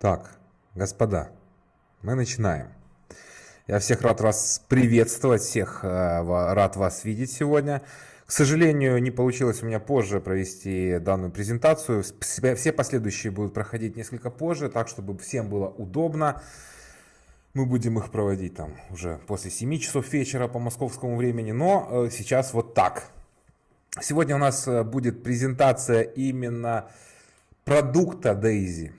Так, господа, мы начинаем. Я всех рад вас приветствовать, всех э, рад вас видеть сегодня. К сожалению, не получилось у меня позже провести данную презентацию. Все последующие будут проходить несколько позже, так чтобы всем было удобно. Мы будем их проводить там уже после 7 часов вечера по московскому времени, но э, сейчас вот так. Сегодня у нас э, будет презентация именно продукта Дейзи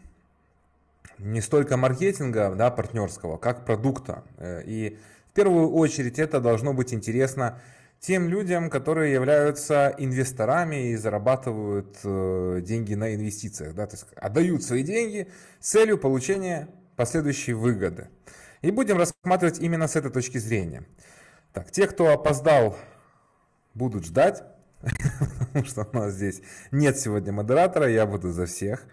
не столько маркетинга, да, партнерского, как продукта. Э, и в первую очередь это должно быть интересно тем людям, которые являются инвесторами и зарабатывают э, деньги на инвестициях, да, то есть отдают свои деньги с целью получения последующей выгоды. И будем рассматривать именно с этой точки зрения. Так, те, кто опоздал, будут ждать, потому что у нас здесь нет сегодня модератора, я буду за всех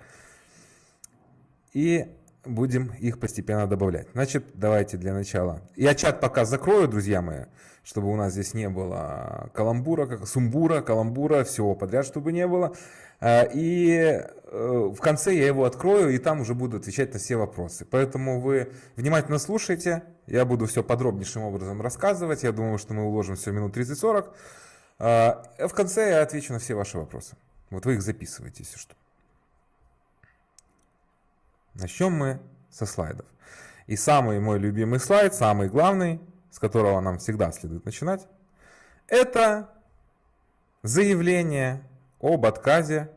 и будем их постепенно добавлять. Значит, давайте для начала. Я чат пока закрою, друзья мои, чтобы у нас здесь не было каламбура, сумбура, каламбура, всего подряд, чтобы не было. А, и э, в конце я его открою, и там уже буду отвечать на все вопросы. Поэтому вы внимательно слушайте, я буду все подробнейшим образом рассказывать. Я думаю, что мы уложим все минут 30-40. А, в конце я отвечу на все ваши вопросы. Вот вы их записываете, если что. Начнем мы со слайдов. И самый мой любимый слайд, самый главный, с которого нам всегда следует начинать, это заявление об отказе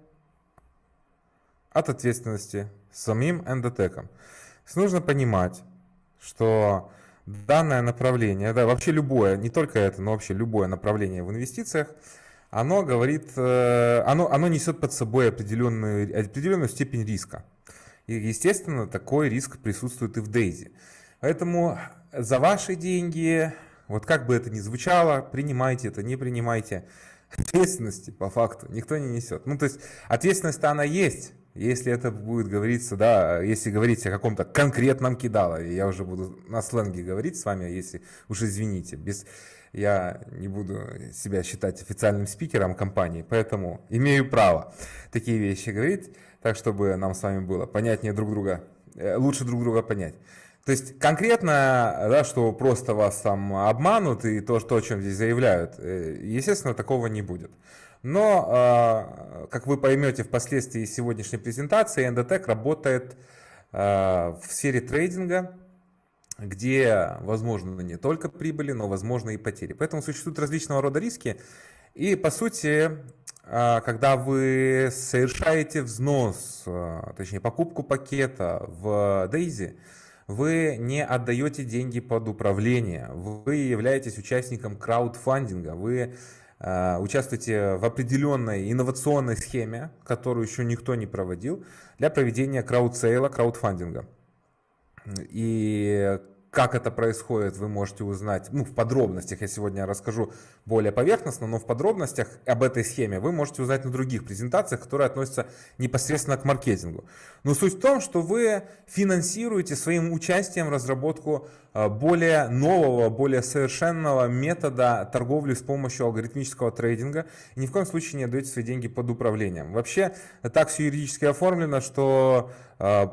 от ответственности самим эндотеком. Нужно понимать, что данное направление, да, вообще любое, не только это, но вообще любое направление в инвестициях, оно говорит, э, оно, оно несет под собой определенную, определенную степень риска. И, естественно, такой риск присутствует и в Дейзи. Поэтому за ваши деньги, вот как бы это ни звучало, принимайте это, не принимайте. Ответственности по факту никто не несет. Ну, то есть ответственность-то она есть, если это будет говориться, да, если говорить о каком-то конкретном кидалове, я уже буду на сленге говорить с вами, если уж извините, без, я не буду себя считать официальным спикером компании, поэтому имею право такие вещи говорить так чтобы нам с вами было понятнее друг друга, э, лучше друг друга понять. То есть конкретно, да, что просто вас там обманут и то, что, о чем здесь заявляют, э, естественно, такого не будет. Но, а, как вы поймете впоследствии сегодняшней презентации, Endotech работает а, в сфере трейдинга, где возможно не только прибыли, но возможно и потери. Поэтому существуют различного рода риски. И, по сути, а, когда вы совершаете взнос, а, точнее покупку пакета в Дейзи, вы не отдаете деньги под управление, вы являетесь участником краудфандинга, вы а, участвуете в определенной инновационной схеме, которую еще никто не проводил, для проведения краудсейла, краудфандинга. И как это происходит, вы можете узнать ну, в подробностях. Я сегодня расскажу более поверхностно, но в подробностях об этой схеме вы можете узнать на других презентациях, которые относятся непосредственно к маркетингу. Но суть в том, что вы финансируете своим участием разработку э, более нового, более совершенного метода торговли с помощью алгоритмического трейдинга. И ни в коем случае не отдаете свои деньги под управлением. Вообще так все юридически оформлено, что э,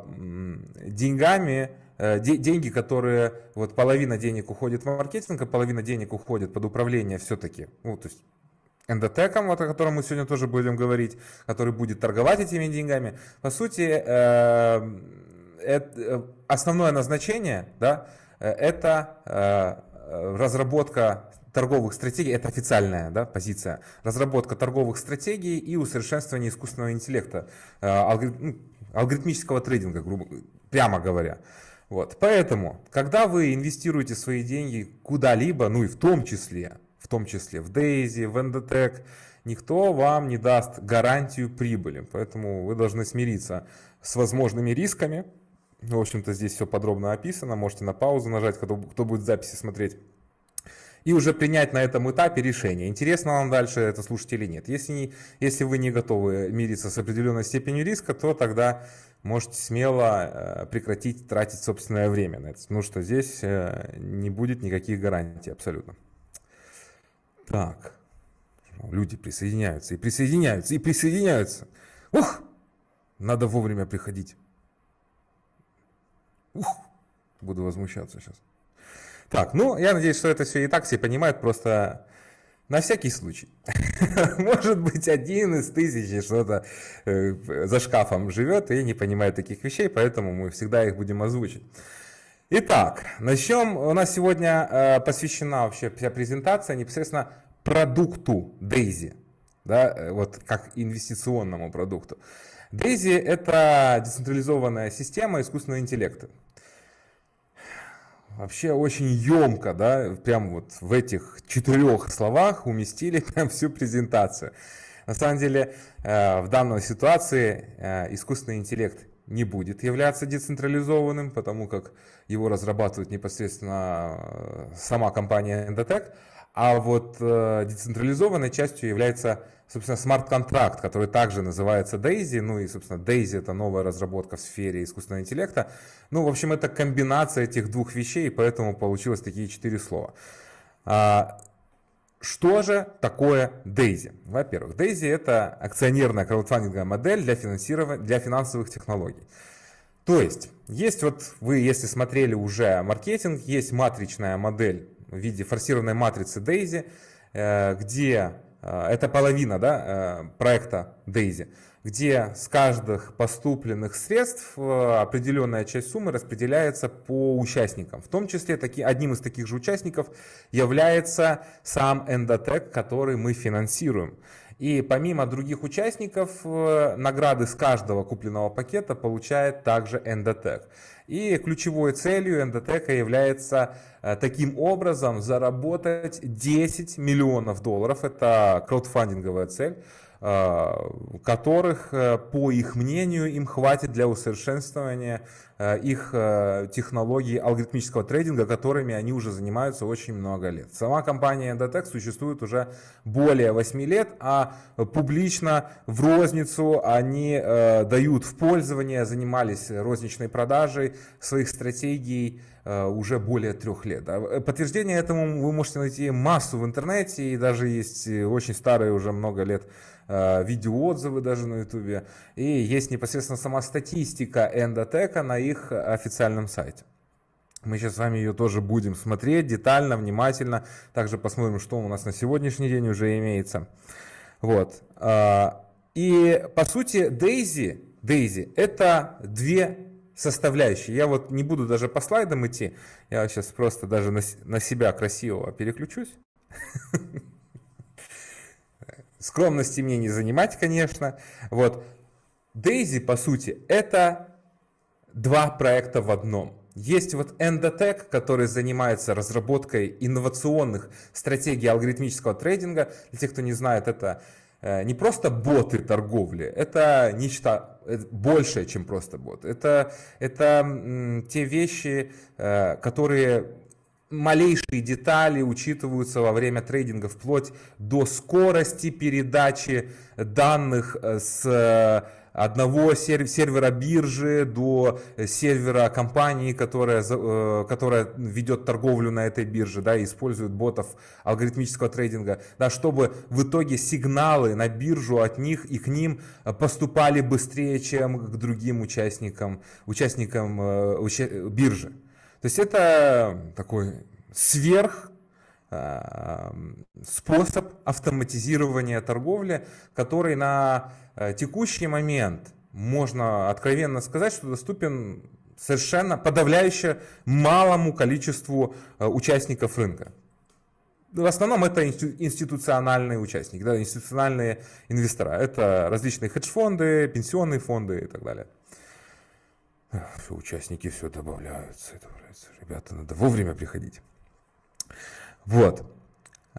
деньгами Э, деньги, которые, вот половина денег уходит в маркетинг, а половина денег уходит под управление все-таки, ну, то есть эндотеком, вот, о котором мы сегодня тоже будем говорить, который будет торговать этими деньгами. По сути, э, это, э, основное назначение, да, это разработка торговых стратегий, это официальная да, позиция, разработка торговых стратегий и усовершенствование искусственного интеллекта, ну, алгоритмического трейдинга, грубо, прямо говоря. Вот. Поэтому, когда вы инвестируете свои деньги куда-либо, ну и в том числе, в том числе в Дейзи, в Endotech, никто вам не даст гарантию прибыли. Поэтому вы должны смириться с возможными рисками. В общем-то, здесь все подробно описано. Можете на паузу нажать, кто, кто будет записи смотреть и уже принять на этом этапе решение, интересно вам дальше это слушать или нет. Если, не, если вы не готовы мириться с определенной степенью риска, то тогда можете смело э, прекратить тратить собственное время на это, потому что здесь э, не будет никаких гарантий абсолютно. Так, люди присоединяются, и присоединяются, и присоединяются. Ух, надо вовремя приходить. Ух, буду возмущаться сейчас. Так, ну, я надеюсь, что это все и так все понимают, просто на всякий случай. Может быть, один из тысячи что-то э, за шкафом живет и не понимает таких вещей, поэтому мы всегда их будем озвучить. Итак, начнем. У нас сегодня э, посвящена вообще вся презентация непосредственно продукту Дейзи, да, э, вот как инвестиционному продукту. Дейзи – это децентрализованная система искусственного интеллекта. Вообще очень емко, да, прям вот в этих четырех словах уместили прям всю презентацию. На самом деле, э, в данной ситуации э, искусственный интеллект не будет являться децентрализованным, потому как его разрабатывает непосредственно э, сама компания Endotech, а вот децентрализованной частью является собственно, смарт-контракт, который также называется Daisy, ну и, собственно, Daisy — это новая разработка в сфере искусственного интеллекта. Ну, в общем, это комбинация этих двух вещей, поэтому получилось такие четыре слова. А, что же такое Дейзи? Во-первых, Дейзи это акционерная краудфандинговая модель для, финансирования, для финансовых технологий. То есть, есть вот вы, если смотрели уже маркетинг, есть матричная модель в виде форсированной матрицы Дейзи, э, где а, это половина да, э, проекта Дейзи, где с каждых поступленных средств э, определенная часть суммы распределяется по участникам. В том числе таки, одним из таких же участников является сам эндотек, который мы финансируем. И помимо других участников, э, награды с каждого купленного пакета получает также Endotech. И ключевой целью Endotech является э, таким образом заработать 10 миллионов долларов. Это краудфандинговая цель Э, которых, э, по их мнению, им хватит для усовершенствования э, их технологий алгоритмического трейдинга, которыми они уже занимаются очень много лет. Сама компания Endotech существует уже более 8 лет, а публично в розницу они дают в пользование, занимались розничной продажей своих стратегий, Э, уже более трех лет. Э, подтверждение этому вы можете найти массу в интернете, и даже есть э, очень старые уже много лет видеоотзывы даже на ютубе, и есть непосредственно сама статистика эндотека на их официальном сайте. Мы сейчас с вами ее тоже будем смотреть детально, внимательно. Также посмотрим, что у нас на сегодняшний день уже имеется. Вот. И по сути Дейзи, Дейзи это две составляющие. Я вот не буду даже по слайдам идти, я сейчас просто даже на, на себя красивого переключусь. Скромности мне не занимать, конечно. Вот. Дейзи, по сути, это два проекта в одном. Есть вот Endotech, который занимается разработкой инновационных стратегий алгоритмического трейдинга. Для тех, кто не знает, это Э, не просто боты торговли, это нечто э, большее, чем просто бот. Это, это те вещи, э, которые малейшие детали учитываются во время трейдинга, вплоть до скорости передачи данных с одного сервера биржи до э, сервера компании, которая, э, которая ведет торговлю на этой бирже, да, и использует ботов алгоритмического трейдинга, да, чтобы в итоге сигналы на биржу от них и к ним э, поступали быстрее, чем к другим участникам, участникам уча биржи. То есть это такой сверх Э, эм, способ автоматизирования торговли, который на э, текущий момент, можно откровенно сказать, что доступен совершенно подавляюще малому количеству э, участников рынка. В основном это институциональные участники, да, институциональные инвестора. Это различные хедж-фонды, пенсионные фонды и так далее. Все, участники все добавляются, добавляются. Ребята, надо вовремя приходить. Вот.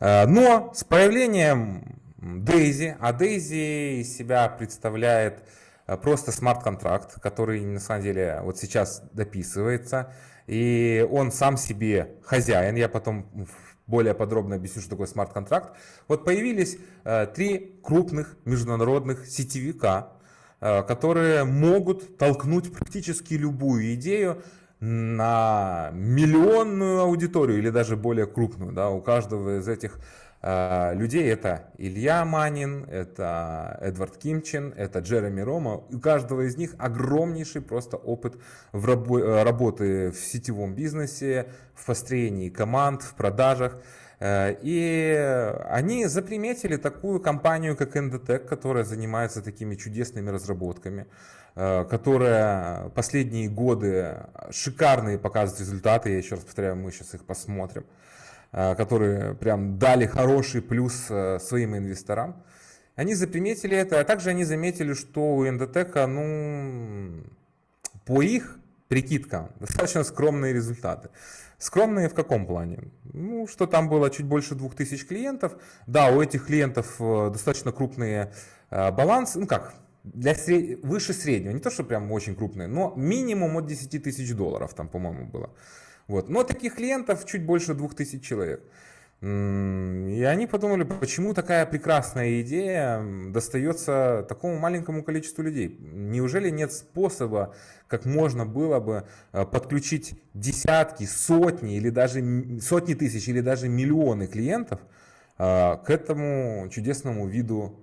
Э, но с появлением Дейзи, а Дейзи из себя представляет э, просто смарт-контракт, который на самом деле вот сейчас дописывается, и он сам себе хозяин, я потом более подробно объясню, что такое смарт-контракт. Вот появились э, три крупных международных сетевика, которые могут толкнуть практически любую идею, на миллионную аудиторию или даже более крупную. Да, у каждого из этих э, людей это Илья Манин, это Эдвард Кимчин, это Джереми Рома. У каждого из них огромнейший просто опыт в рабо- э, работы в сетевом бизнесе, в построении команд, в продажах. Э, и они заприметили такую компанию, как Endotech, которая занимается такими чудесными разработками. Э, которая последние годы шикарные показывает результаты, я еще раз повторяю, мы сейчас их посмотрим, э, которые прям дали хороший плюс э, своим инвесторам. Они заприметили это, а также они заметили, что у Эндотека, ну, по их прикидкам, достаточно скромные результаты. Скромные в каком плане? Ну, что там было чуть больше 2000 клиентов. Да, у этих клиентов достаточно крупные балансы, ну как, для сред... выше среднего, не то, что прям очень крупные, но минимум от 10 тысяч долларов там, по-моему, было. Вот. Но таких клиентов чуть больше тысяч человек. И они подумали, почему такая прекрасная идея достается такому маленькому количеству людей. Неужели нет способа, как можно было бы э, подключить десятки, сотни или даже сотни тысяч или даже миллионы клиентов э, к этому чудесному виду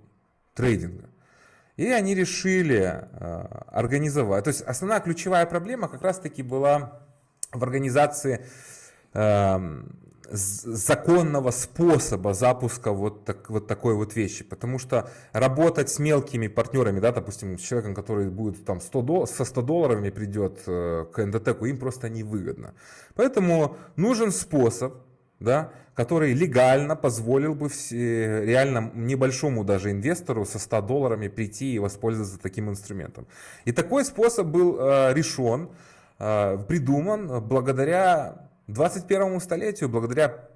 трейдинга? И они решили э, организовать. То есть основная ключевая проблема как раз-таки была в организации эм, законного способа запуска вот, так, вот такой вот вещи. Потому что работать с мелкими партнерами, да, допустим, с человеком, который будет там 100 дол- со 100 долларами придет э, к НДТ, им просто невыгодно. Поэтому нужен способ, да, который легально позволил бы э, реально небольшому даже инвестору со 100 долларами прийти и воспользоваться таким инструментом. И такой способ был э, решен, э, придуман благодаря 21 столетию, благодаря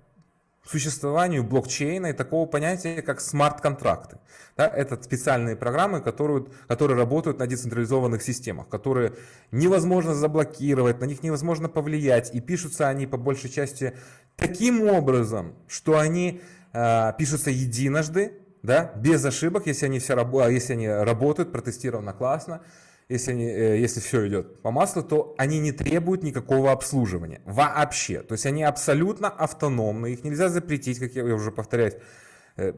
существованию блокчейна и такого понятия, как смарт-контракты. Да, это специальные программы, которые, которые работают на децентрализованных системах, которые невозможно заблокировать, на них невозможно повлиять, и пишутся они по большей части таким образом, что они э, пишутся единожды, да, без ошибок, если они, все, если они работают, протестировано классно, если, они, э, если все идет по маслу, то они не требуют никакого обслуживания вообще. То есть они абсолютно автономны, их нельзя запретить, как я, я уже повторяюсь. Э,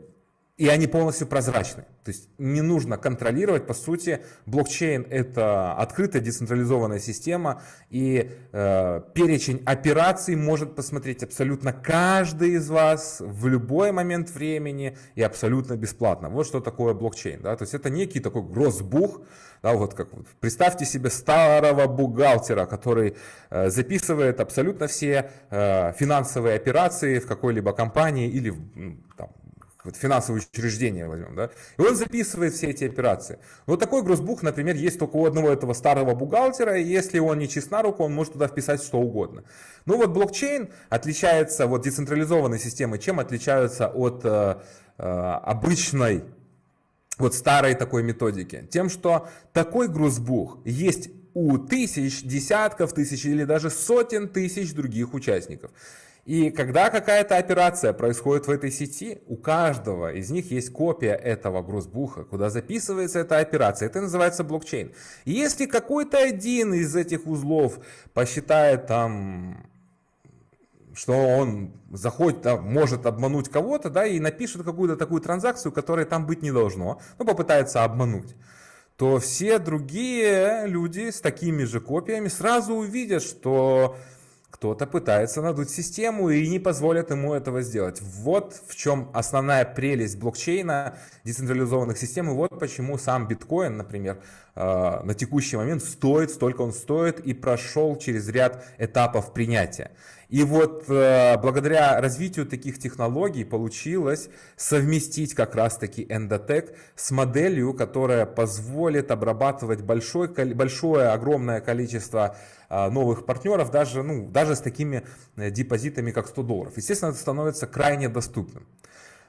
и они полностью прозрачны. То есть не нужно контролировать, по сути, блокчейн это открытая децентрализованная система, и э, перечень операций может посмотреть абсолютно каждый из вас в любой момент времени и абсолютно бесплатно. Вот что такое блокчейн. Да? То есть это некий такой грозбух, да, вот как представьте себе старого бухгалтера, который э, записывает абсолютно все э, финансовые операции в какой-либо компании или в, вот то финансовое учреждение возьмем, да, и он записывает все эти операции. Вот такой грузбух, например, есть только у одного этого старого бухгалтера, и если он не чист на руку, он может туда вписать что угодно. Ну вот блокчейн отличается, вот децентрализованные системы, чем отличаются от э, э, обычной вот старой такой методики? Тем, что такой грузбух есть у тысяч, десятков тысяч или даже сотен тысяч других участников. И когда какая-то операция происходит в этой сети, у каждого из них есть копия этого грузбуха, куда записывается эта операция. Это называется блокчейн. И если какой-то один из этих узлов посчитает там что он заходит, а, может обмануть кого-то, да, и напишет какую-то такую транзакцию, которая там быть не должно, ну, попытается обмануть то все другие люди с такими же копиями сразу увидят, что кто-то пытается надуть систему и не позволят ему этого сделать. Вот в чем основная прелесть блокчейна, децентрализованных систем, и вот почему сам биткоин, например, э, на текущий момент стоит, столько он стоит и прошел через ряд этапов принятия. И вот э, благодаря развитию таких технологий получилось совместить как раз-таки эндотек с моделью, которая позволит обрабатывать большое, большое огромное количество а, новых партнеров даже, ну, даже с такими э, депозитами, как 100 долларов. Естественно, это становится крайне доступным.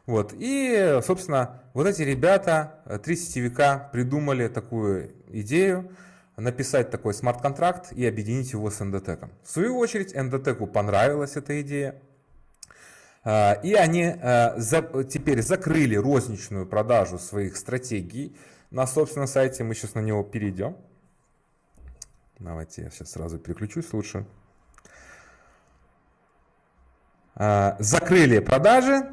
Вот. И, собственно, вот эти ребята, э, три сетевика, придумали такую идею, написать такой смарт-контракт и объединить его с НДТЭКом. В свою очередь, НДТЭКу понравилась эта идея, а, и они э, теперь закрыли розничную продажу своих стратегий на собственном сайте, мы сейчас на него перейдем. Давайте я сейчас сразу переключусь лучше. А, закрыли продажи.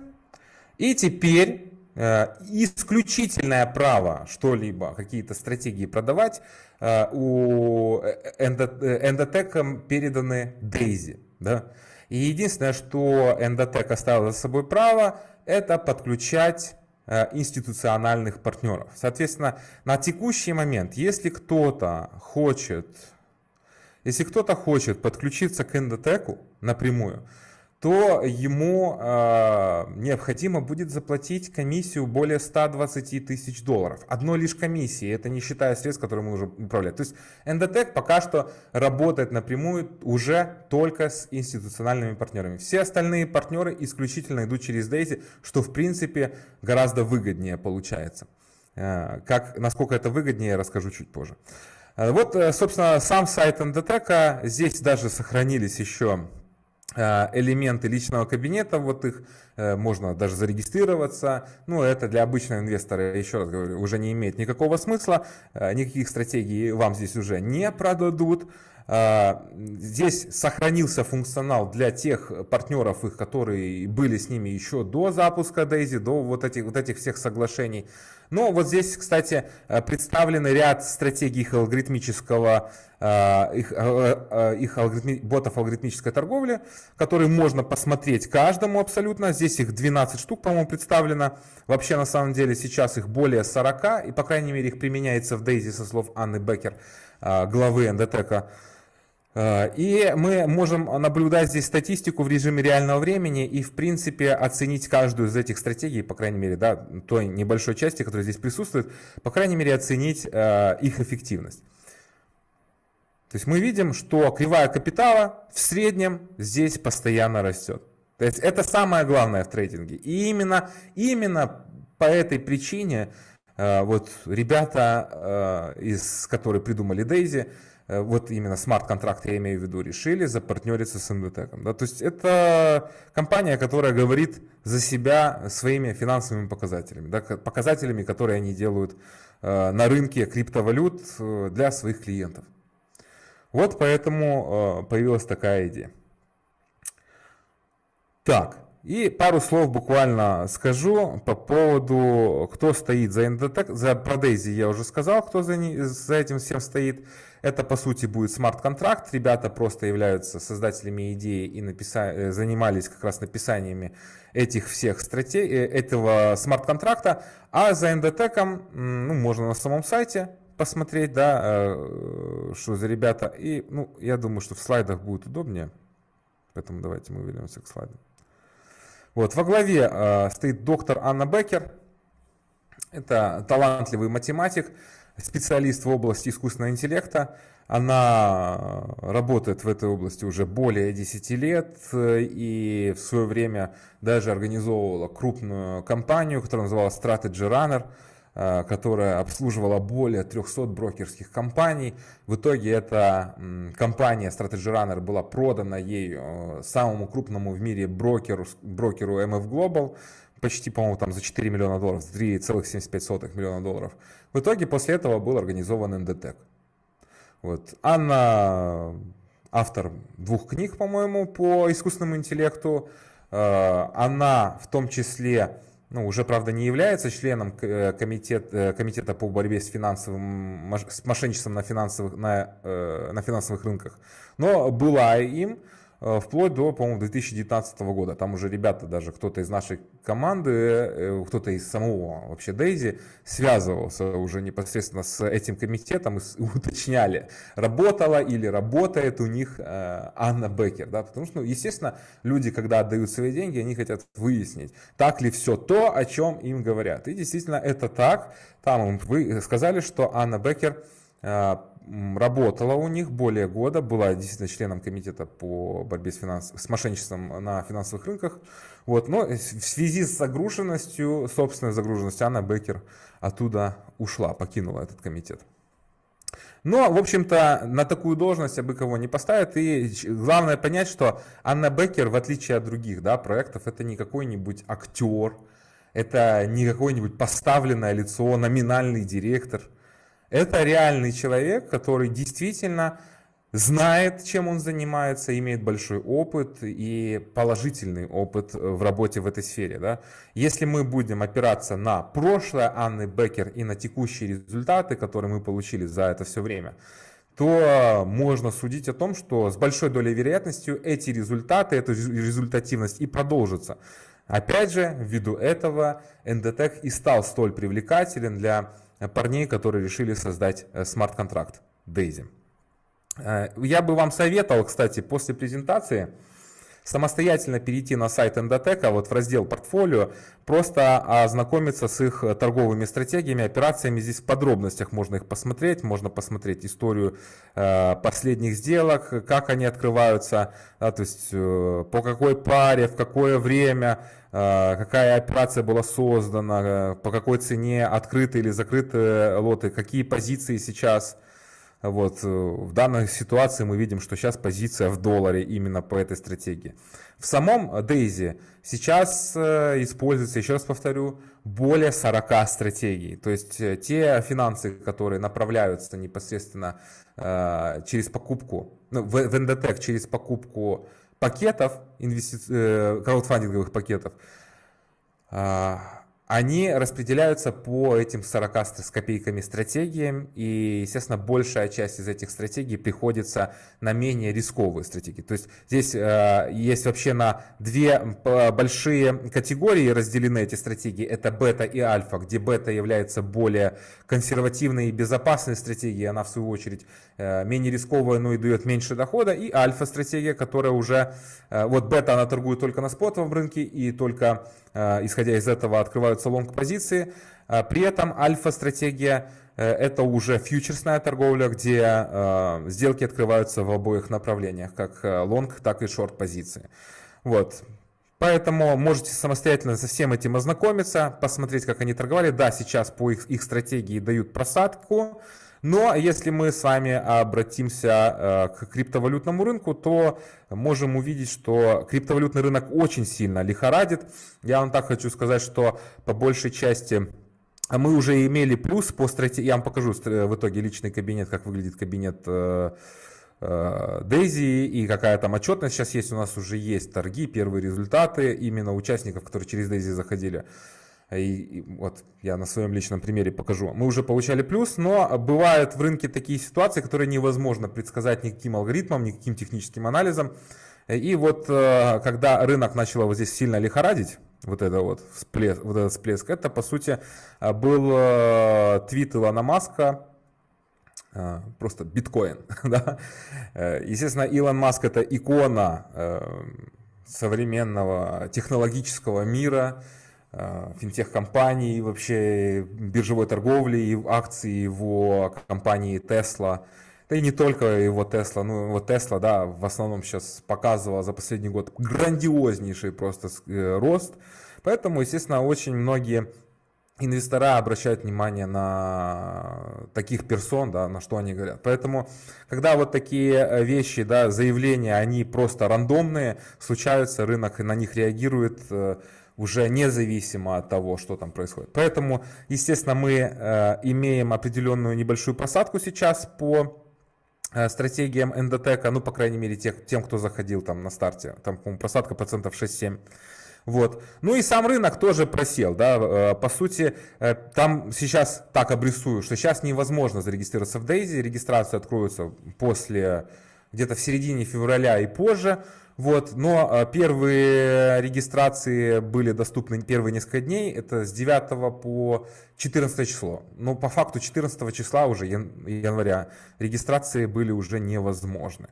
И теперь э, исключительное право что-либо, какие-то стратегии продавать э, у Endotech э, переданы Дейзи. Да? И единственное, что Endotech оставил за собой право, это подключать институциональных партнеров. Соответственно, на текущий момент, если кто-то хочет если кто-то хочет подключиться к эндотеку напрямую, то ему э, необходимо будет заплатить комиссию более 120 тысяч долларов. Одно лишь комиссии, это не считая средств, которые мы уже управляем. То есть Endotech пока что работает напрямую уже только с институциональными партнерами. Все остальные партнеры исключительно идут через Daisy, что в принципе гораздо выгоднее получается. Э, как, насколько это выгоднее, я расскажу чуть позже. Э, вот, э, собственно, сам сайт НДТЭКа. Здесь даже сохранились еще э, элементы личного кабинета, вот их можно даже зарегистрироваться. Ну, это для обычного инвестора, еще раз говорю, уже не имеет никакого смысла. Никаких стратегий вам здесь уже не продадут. А, здесь сохранился функционал для тех партнеров, их, которые были с ними еще до запуска Дейзи, до вот этих, вот этих всех соглашений. Но вот здесь, кстати, э, представлены ряд стратегий их алгоритмического, э, их, э, их алгоритми, ботов алгоритмической торговли, которые можно посмотреть каждому абсолютно. Здесь их 12 штук, по-моему, представлено. Вообще, на самом деле, сейчас их более 40, и, по крайней мере, их применяется в Дейзи со слов Анны Бекер, главы НДТЭКа. А, и мы можем наблюдать здесь статистику в режиме реального времени и, в принципе, оценить каждую из этих стратегий, по крайней мере, да, той небольшой части, которая здесь присутствует, по крайней мере, оценить а, их эффективность. То есть мы видим, что кривая капитала в среднем здесь постоянно растет. То есть это самое главное в трейдинге. И именно, именно по этой причине а, вот ребята, из которые придумали Дейзи, Э, вот именно смарт-контракт, я имею в виду, решили запартнериться с Индотеком. Да? То есть это компания, которая говорит за себя своими финансовыми показателями, да? показателями, которые они делают э, на рынке криптовалют э, для своих клиентов. Вот поэтому появилась такая идея. Так, и пару слов буквально скажу по поводу, кто стоит за Endotech. За Продези я уже сказал, кто за, за этим всем стоит. Это, по сути, будет смарт-контракт. Ребята просто являются создателями идеи и написа... Э, занимались как раз написаниями этих всех стратегий, э, этого смарт-контракта. А за эндотеком, ну, можно на самом сайте посмотреть, да, э, что за ребята. И, ну, я думаю, что в слайдах будет удобнее. Поэтому давайте мы вернемся к слайдам. Вот, во главе стоит доктор Анна Бекер. Это талантливый математик, специалист в области искусственного интеллекта. Она э, работает в этой области уже более 10 лет э, и в свое время даже организовывала крупную компанию, которая называлась Strategy Runner э, которая обслуживала более 300 брокерских компаний. В итоге эта компания Strategy Runner была продана ей самому крупному в мире брокеру, брокеру MF Global почти, по-моему, там за 4 миллиона долларов, за 3,75 миллиона долларов. В итоге после этого был организован НДТЭК. Вот. Анна, автор двух книг, по-моему, по искусственному интеллекту, э, она в том числе, ну, уже, правда, не является членом э, комитет, э, комитета по борьбе с, финансовым, с мошенничеством на финансовых, на, на финансовых рынках, но была им, Э, вплоть до, по-моему, 2019 года. Там уже ребята, даже кто-то из нашей команды, э, э, кто-то из самого вообще Дейзи связывался уже непосредственно с этим комитетом и уточняли, работала или работает у них Анна Бекер. Да? Потому что, ну, естественно, люди, когда отдают свои деньги, они хотят выяснить, так ли все то, о чем им говорят. И действительно это так. Там вы сказали, что Анна Бекер работала у них более года, была действительно членом комитета по борьбе с, финанс... с мошенничеством на финансовых рынках. Вот, но в связи с загруженностью, собственной загруженностью, Анна Бекер оттуда ушла, покинула этот комитет. Но, ну, а, в общем-то, на такую должность бы кого не поставят. И главное понять, что Анна Беккер, в отличие от других да, проектов, это не какой-нибудь актер, это не какой-нибудь поставленное лицо, номинальный директор – это реальный человек, который действительно знает, чем он занимается, имеет большой опыт и положительный опыт в работе в этой сфере. Да? Если мы будем опираться на прошлое Анны Беккер и на текущие результаты, которые мы получили за это все время, то можно судить о том, что с большой долей вероятностью эти результаты, эта результативность и продолжится. Опять же, ввиду этого, Endotech и стал столь привлекателен для Э, парней, которые решили создать э, смарт-контракт Daisy. Э, я бы вам советовал, кстати, после презентации самостоятельно перейти на сайт Endotech, вот в раздел портфолио, просто ознакомиться с их торговыми стратегиями, операциями. Здесь в подробностях можно их посмотреть, можно посмотреть историю э, последних сделок, как они открываются, да, то есть э, по какой паре, в какое время, э, какая операция была создана, по какой цене открыты или закрыты лоты, какие позиции сейчас – вот. Э, в данной ситуации мы видим, что сейчас позиция в долларе именно по этой стратегии. В самом Дейзи сейчас э, используется, еще раз повторю, более 40 стратегий. То есть э, те финансы, которые направляются непосредственно через покупку, ну, в, в Endotech через покупку пакетов, инвести... краудфандинговых пакетов, а, они распределяются по этим 40 с копейками стратегиям, и, естественно, большая часть из этих стратегий приходится на менее рисковые стратегии. То есть здесь э, есть вообще на две большие категории разделены эти стратегии. Это бета и альфа, где бета является более консервативной и безопасной стратегией, она в свою очередь э, менее рисковая, но и дает меньше дохода, и альфа-стратегия, которая уже, э, вот бета она торгует только на спотовом рынке и только Э, исходя из этого открываются лонг-позиции. Э, при этом альфа-стратегия э, это уже фьючерсная торговля, где сделки открываются в обоих направлениях, как лонг, так и шорт позиции. Вот. Поэтому можете самостоятельно со всем этим ознакомиться, посмотреть, как они торговали. Да, сейчас по их, их стратегии дают просадку, но ну, а если мы с вами обратимся э, к криптовалютному рынку, то можем увидеть, что криптовалютный рынок очень сильно лихорадит. Я вам так хочу сказать, что по большей части мы уже имели плюс по стратегии. Я вам покажу в итоге личный кабинет, как выглядит кабинет э, э, Дейзи и какая там отчетность сейчас есть. У нас уже есть торги, первые результаты именно участников, которые через Дейзи заходили. А и, и вот я на своем личном примере покажу. Мы уже получали плюс, но бывают в рынке такие ситуации, которые невозможно предсказать никаким алгоритмом, никаким техническим анализом. И вот э, когда рынок начал вот здесь сильно лихорадить, вот, это вот, всплеск, вот этот всплеск, это по сути был э, твит Илона Маска, э, просто биткоин. Да? Естественно, Илон Маск это икона современного технологического мира, Э, финтех-компаний, вообще биржевой торговли, и акции его компании Tesla. Да и не только его Tesla, ну его Tesla, да, в основном сейчас показывала за последний год грандиознейший просто э, рост. Поэтому, естественно, очень многие инвестора обращают внимание на таких персон, да, на что они говорят. Поэтому, когда вот такие э, вещи, да, заявления, они просто рандомные, случаются, рынок на них реагирует, уже независимо от того, что там происходит. Поэтому, естественно, мы э, имеем определенную небольшую просадку сейчас по э, стратегиям эндотека, ну, по крайней мере, тех, тем, кто заходил там на старте. Там, по-моему, просадка процентов 6-7. Вот. Ну и сам рынок тоже просел, да, э, по сути, там сейчас так обрисую, что сейчас невозможно зарегистрироваться в Дейзи, регистрация откроется после где-то в середине февраля и позже, вот, но а, первые регистрации были доступны первые несколько дней, это с 9 по 14 число. Но по факту 14 числа уже ян- января регистрации были уже невозможны.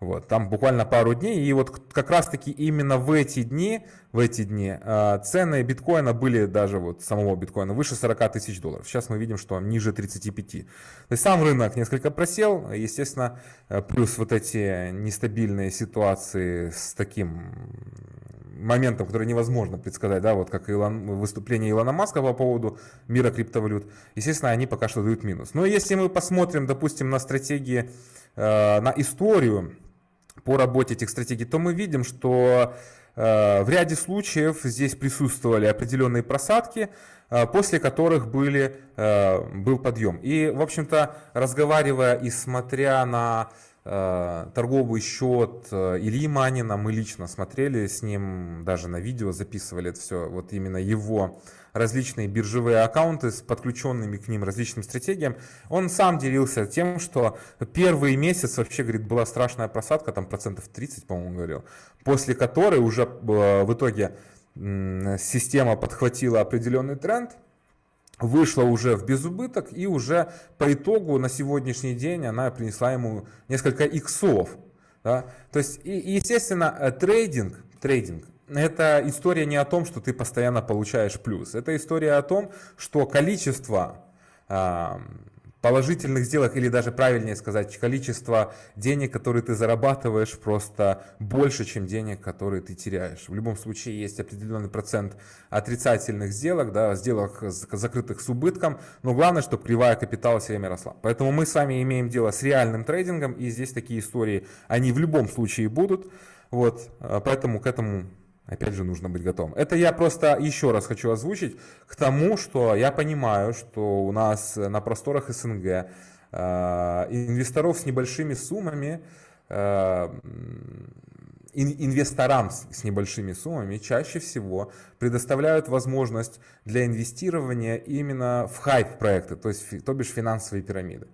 Вот, там буквально пару дней. И вот как раз-таки именно в эти дни, в эти дни а, цены биткоина были даже вот самого биткоина выше 40 тысяч долларов. Сейчас мы видим, что ниже 35. То есть сам рынок несколько просел. Естественно, э, плюс вот эти нестабильные ситуации с таким моментом, который невозможно предсказать, да, вот как Илон, выступление Илона Маска по поводу мира криптовалют, естественно, они пока что дают минус. Но если мы посмотрим, допустим, на стратегии, э, на историю по работе этих стратегий, то мы видим, что э, в ряде случаев здесь присутствовали определенные просадки, э, после которых были, э, был подъем. И, в общем-то, разговаривая и смотря на торговый счет Ильи Манина, мы лично смотрели с ним, даже на видео записывали это все, вот именно его различные биржевые аккаунты с подключенными к ним различным стратегиям, он сам делился тем, что первый месяц вообще, говорит, была страшная просадка, там процентов 30, по-моему, говорил, после которой уже э, в итоге система подхватила определенный тренд, вышла уже в безубыток и уже по итогу на сегодняшний день она принесла ему несколько иксов. Да? То есть, и, естественно, э, трейдинг, трейдинг это история не о том, что ты постоянно получаешь плюс. Это история о том, что количество а, положительных сделок, или даже правильнее сказать, количество денег, которые ты зарабатываешь, просто больше, чем денег, которые ты теряешь. В любом случае есть определенный процент отрицательных сделок, да, сделок закрытых с убытком, но главное, чтобы кривая капитала все время росла. Поэтому мы с вами имеем дело с реальным трейдингом, и здесь такие истории, они в любом случае будут. Вот, а, поэтому к этому Опять же, нужно быть готовым. Это я просто еще раз хочу озвучить к тому, что я понимаю, что у нас на просторах СНГ э, инвесторов с небольшими суммами, э, инвесторам с небольшими суммами чаще всего предоставляют возможность для инвестирования именно в хайп-проекты, то, есть, то бишь финансовые пирамиды.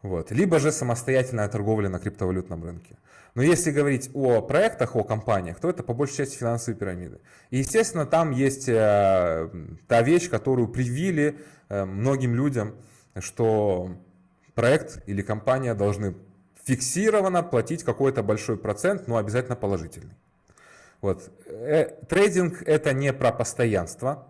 Вот. Либо же самостоятельная торговля на криптовалютном рынке. Но если говорить о проектах, о компаниях, то это по большей части финансовые пирамиды. И, естественно, там есть э, та вещь, которую привили э, многим людям, что проект или компания должны фиксированно платить какой-то большой процент, но обязательно положительный. Вот. Э, трейдинг это не про постоянство.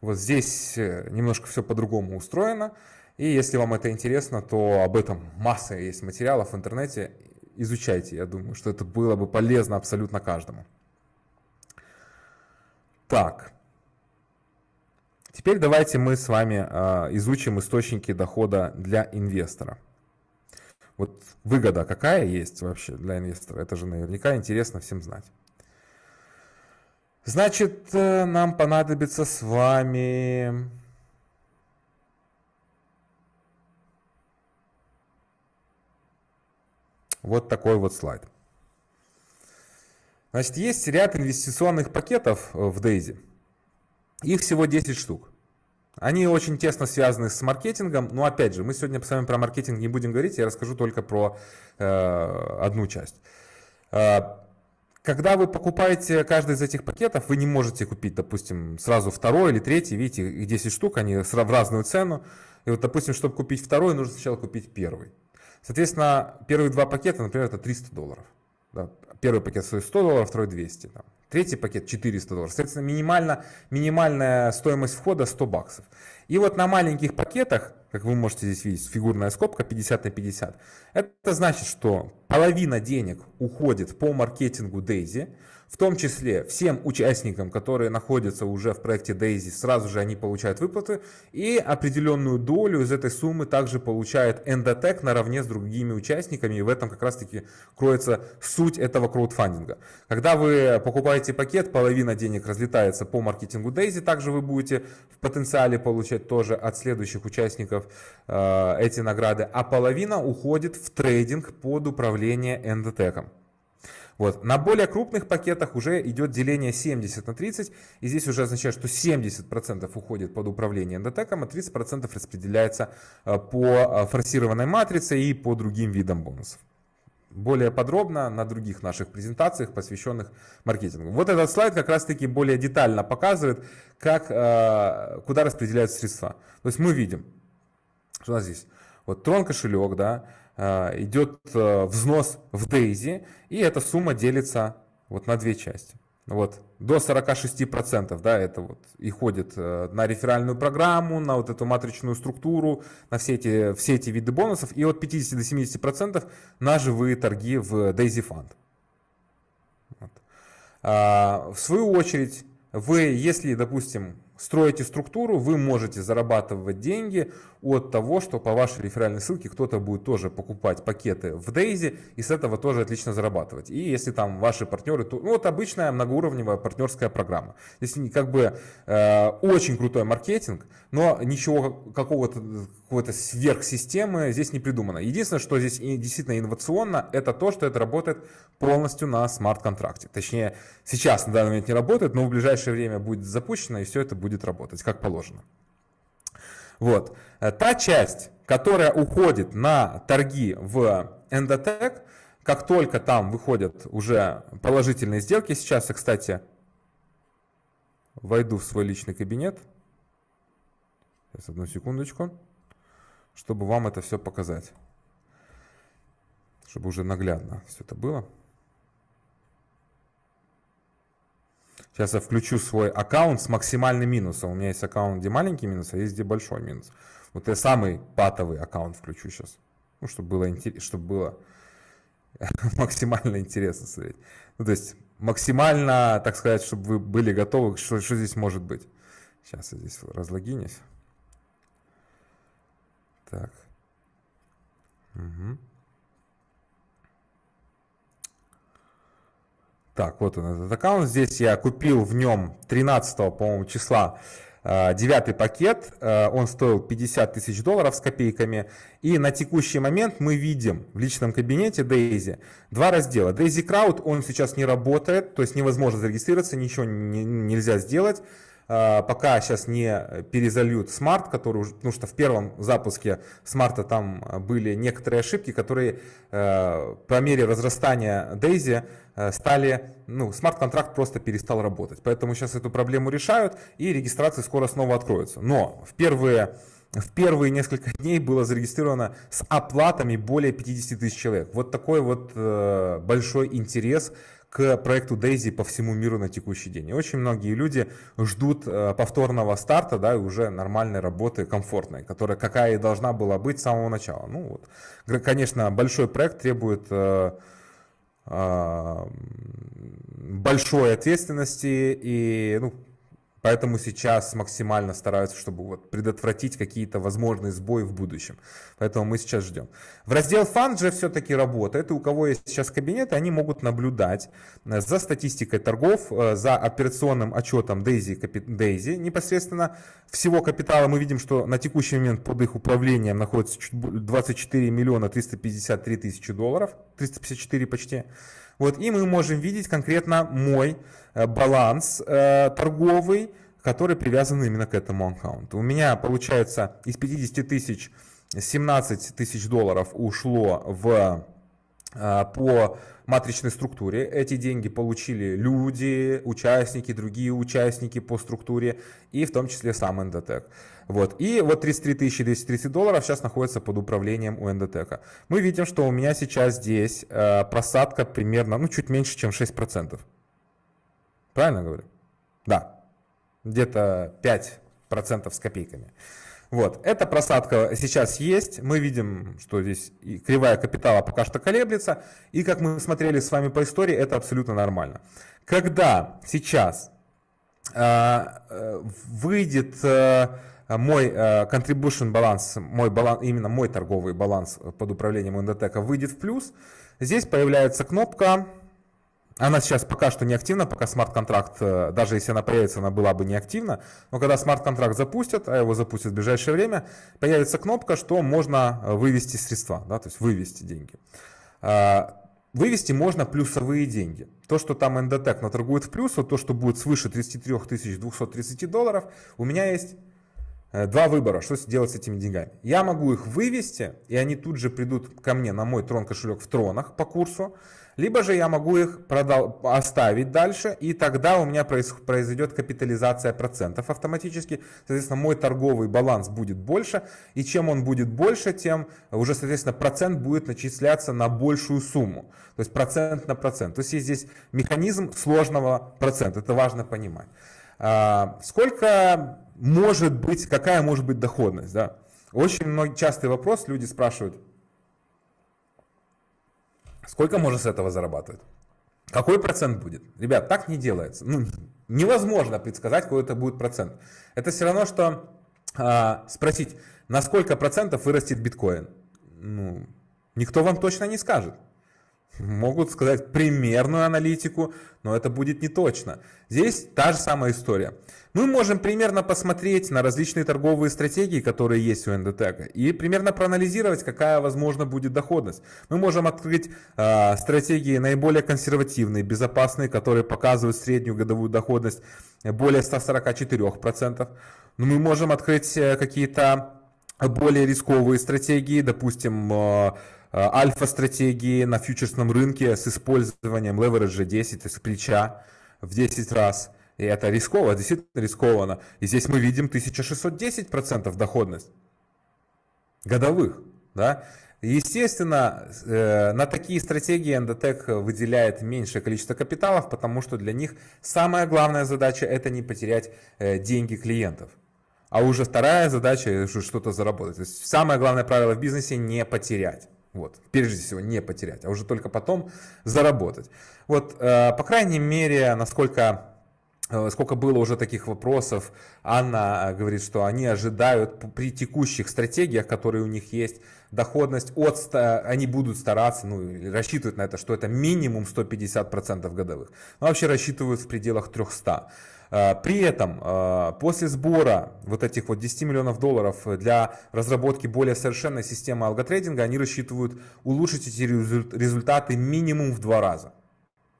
Вот здесь немножко все по-другому устроено. И если вам это интересно, то об этом масса есть материалов в интернете изучайте, я думаю, что это было бы полезно абсолютно каждому. Так, теперь давайте мы с вами э, изучим источники дохода для инвестора. Вот выгода какая есть вообще для инвестора, это же наверняка интересно всем знать. Значит, э, нам понадобится с вами Вот такой вот слайд. Значит, есть ряд инвестиционных пакетов э, в Дейзи. Их всего 10 штук. Они очень тесно связаны с маркетингом, но опять же, мы сегодня с вами про маркетинг не будем говорить, я расскажу только про э, одну часть. Э, когда вы покупаете каждый из этих пакетов, вы не можете купить, допустим, сразу второй или третий, видите, их 10 штук, они в разную цену. И вот, допустим, чтобы купить второй, нужно сначала купить первый. Соответственно, первые два пакета, например, это 300 долларов. Да? Первый пакет стоит 100 долларов, второй 200. Там. Третий пакет 400 долларов. Соответственно, минимально, минимальная стоимость входа 100 баксов. И вот на маленьких пакетах, как вы можете здесь видеть, фигурная скобка 50 на 50, это значит, что половина денег уходит по маркетингу Дейзи, в том числе всем участникам, которые находятся уже в проекте Daisy, сразу же они получают выплаты. И определенную долю из этой суммы также получает Endotech наравне с другими участниками. И в этом как раз-таки кроется суть этого краудфандинга. Когда вы покупаете пакет, половина денег разлетается по маркетингу Daisy. Также вы будете в потенциале получать тоже от следующих участников э, эти награды. А половина уходит в трейдинг под управление Endotech. Вот. На более крупных пакетах уже идет деление 70 на 30, и здесь уже означает, что 70% уходит под управление эндотеком, а 30% распределяется э, по э, форсированной матрице и по другим видам бонусов более подробно на других наших презентациях, посвященных маркетингу. Вот этот слайд как раз-таки более детально показывает, как, э, куда распределяются средства. То есть мы видим, что у нас здесь вот трон кошелек, да, а, идет э, взнос в Дейзи, и эта сумма делится вот на две части. Вот, до 46%, да, это вот и ходит э, на реферальную программу, на вот эту матричную структуру, на все эти, все эти виды бонусов, и от 50 до 70% на живые торги в Дейзи Fund. Вот. А, в свою очередь, вы, если, допустим, строите структуру, вы можете зарабатывать деньги от того, что по вашей реферальной ссылке кто-то будет тоже покупать пакеты в Дейзи и с этого тоже отлично зарабатывать. И если там ваши партнеры, то ну, вот обычная многоуровневая партнерская программа. Если как бы э, очень крутой маркетинг, но ничего какого-то какой-то сверхсистемы здесь не придумано. Единственное, что здесь действительно инновационно, это то, что это работает полностью на смарт-контракте. Точнее, сейчас на данный момент не работает, но в ближайшее время будет запущено, и все это будет работать как положено. Вот. Э, та часть, которая уходит на торги в Endotech, как только там выходят уже положительные сделки, сейчас я, кстати, войду в свой личный кабинет. Сейчас, одну секундочку, чтобы вам это все показать. Чтобы уже наглядно все это было. Сейчас я включу свой аккаунт с максимальным минусом. У меня есть аккаунт, где маленький минус, а есть где большой минус. Вот я самый патовый аккаунт включу сейчас. Ну, чтобы было, интерес, чтобы было максимально интересно смотреть. Ну, то есть максимально, так сказать, чтобы вы были готовы, что, что здесь может быть. Сейчас я здесь разлогинюсь. Так. Угу. Так, вот он этот аккаунт. Здесь я купил в нем 13, по-моему, числа э, девятый пакет, э, он стоил 50 тысяч долларов с копейками. И на текущий момент мы видим в личном кабинете Дейзи два раздела. Дейзи Крауд, он сейчас не работает, то есть невозможно зарегистрироваться, ничего не, нельзя сделать э, пока сейчас не перезальют смарт, который уже, потому что в первом запуске смарта там были некоторые ошибки, которые по мере разрастания Дейзи Э, стали, ну, смарт-контракт просто перестал работать. Поэтому сейчас эту проблему решают, и регистрации скоро снова откроются. Но в первые в первые несколько дней было зарегистрировано с оплатами более 50 тысяч человек. Вот такой вот э, большой интерес к проекту Дейзи по всему миру на текущий день. И очень многие люди ждут э, повторного старта, да, и уже нормальной работы, комфортной, которая какая и должна была быть с самого начала. Ну вот, конечно, большой проект требует э, а, большой ответственности и ну, Поэтому сейчас максимально стараются, чтобы вот предотвратить какие-то возможные сбои в будущем. Поэтому мы сейчас ждем. В раздел фанд же все-таки работает. И у кого есть сейчас кабинеты, они могут наблюдать э, за статистикой торгов, э, за операционным отчетом Дейзи, Дейзи непосредственно всего капитала. Мы видим, что на текущий момент под их управлением находится 24 миллиона 353 тысячи долларов. 354 почти. Вот, и мы можем видеть конкретно мой Э, баланс э, торговый, который привязан именно к этому аккаунту. У меня получается из 50 тысяч 17 тысяч долларов ушло в э, по матричной структуре. Эти деньги получили люди, участники, другие участники по структуре и в том числе сам НДТЭК. Вот. И вот 33 230 долларов сейчас находится под управлением у НДТЭКа. Мы видим, что у меня сейчас здесь просадка примерно, ну, чуть меньше, чем 6%. Правильно говорю? Да. Где-то 5% с копейками. Вот, эта просадка сейчас есть, мы видим, что здесь кривая капитала пока что колеблется, и как мы смотрели с вами по истории, это абсолютно нормально. Когда сейчас а, э, выйдет э, мой э, contribution баланс, мой баланс, именно мой торговый баланс под управлением НДТЭКа выйдет в плюс, здесь появляется кнопка она сейчас пока что не активна, пока смарт-контракт, э, даже если она появится, она была бы не активна. Но когда смарт-контракт запустят, а его запустят в ближайшее время, появится кнопка, что можно э, вывести средства, да, то есть вывести деньги. А, вывести можно плюсовые деньги. То, что там Endotech наторгует в плюс, то, что будет свыше 33 230 долларов, у меня есть э, два выбора, что делать с этими деньгами. Я могу их вывести, и они тут же придут ко мне на мой трон кошелек в тронах по курсу, либо же я могу их продал, оставить дальше, и тогда у меня проис, произойдет капитализация процентов автоматически. Соответственно, мой торговый баланс будет больше, и чем он будет больше, тем уже, соответственно, процент будет начисляться на большую сумму. То есть процент на процент. То есть есть здесь механизм сложного процента. Это важно понимать. А, сколько может быть, какая может быть доходность? Да? Очень много, частый вопрос, люди спрашивают, Сколько можно с этого зарабатывать? Какой процент будет? Ребят, так не делается. Ну, невозможно предсказать, какой это будет процент. Это все равно, что э, спросить, на сколько процентов вырастет биткоин. Ну, никто вам точно не скажет. Могут сказать примерную аналитику, но это будет не точно. Здесь та же самая история мы можем примерно посмотреть на различные торговые стратегии, которые есть у НДТЭКа, и примерно проанализировать, какая, возможно, будет доходность. Мы можем открыть э, стратегии наиболее консервативные, безопасные, которые показывают среднюю годовую доходность более 144%. Но мы можем открыть э, какие-то более рисковые стратегии, допустим, э, э, альфа-стратегии на фьючерсном рынке с использованием левереджа 10, то есть плеча в 10 раз – и это рисково, действительно рискованно. И здесь мы видим 1610% доходность годовых. Да? Естественно, э, на такие стратегии Endotech выделяет меньшее количество капиталов, потому что для них самая главная задача это не потерять э, деньги клиентов. А уже вторая задача э, что-то заработать. То есть самое главное правило в бизнесе не потерять. Вот, прежде всего не потерять, а уже только потом заработать. Вот, по крайней мере, насколько Э, сколько было уже таких вопросов. Анна э, говорит, что они ожидают при текущих стратегиях, которые у них есть, доходность от 100, они будут стараться, ну, рассчитывают на это, что это минимум 150% годовых. Но вообще рассчитывают в пределах 300. Э, при этом после сбора вот этих вот 10 миллионов долларов для разработки более совершенной системы алготрейдинга они рассчитывают улучшить эти результаты минимум в два раза.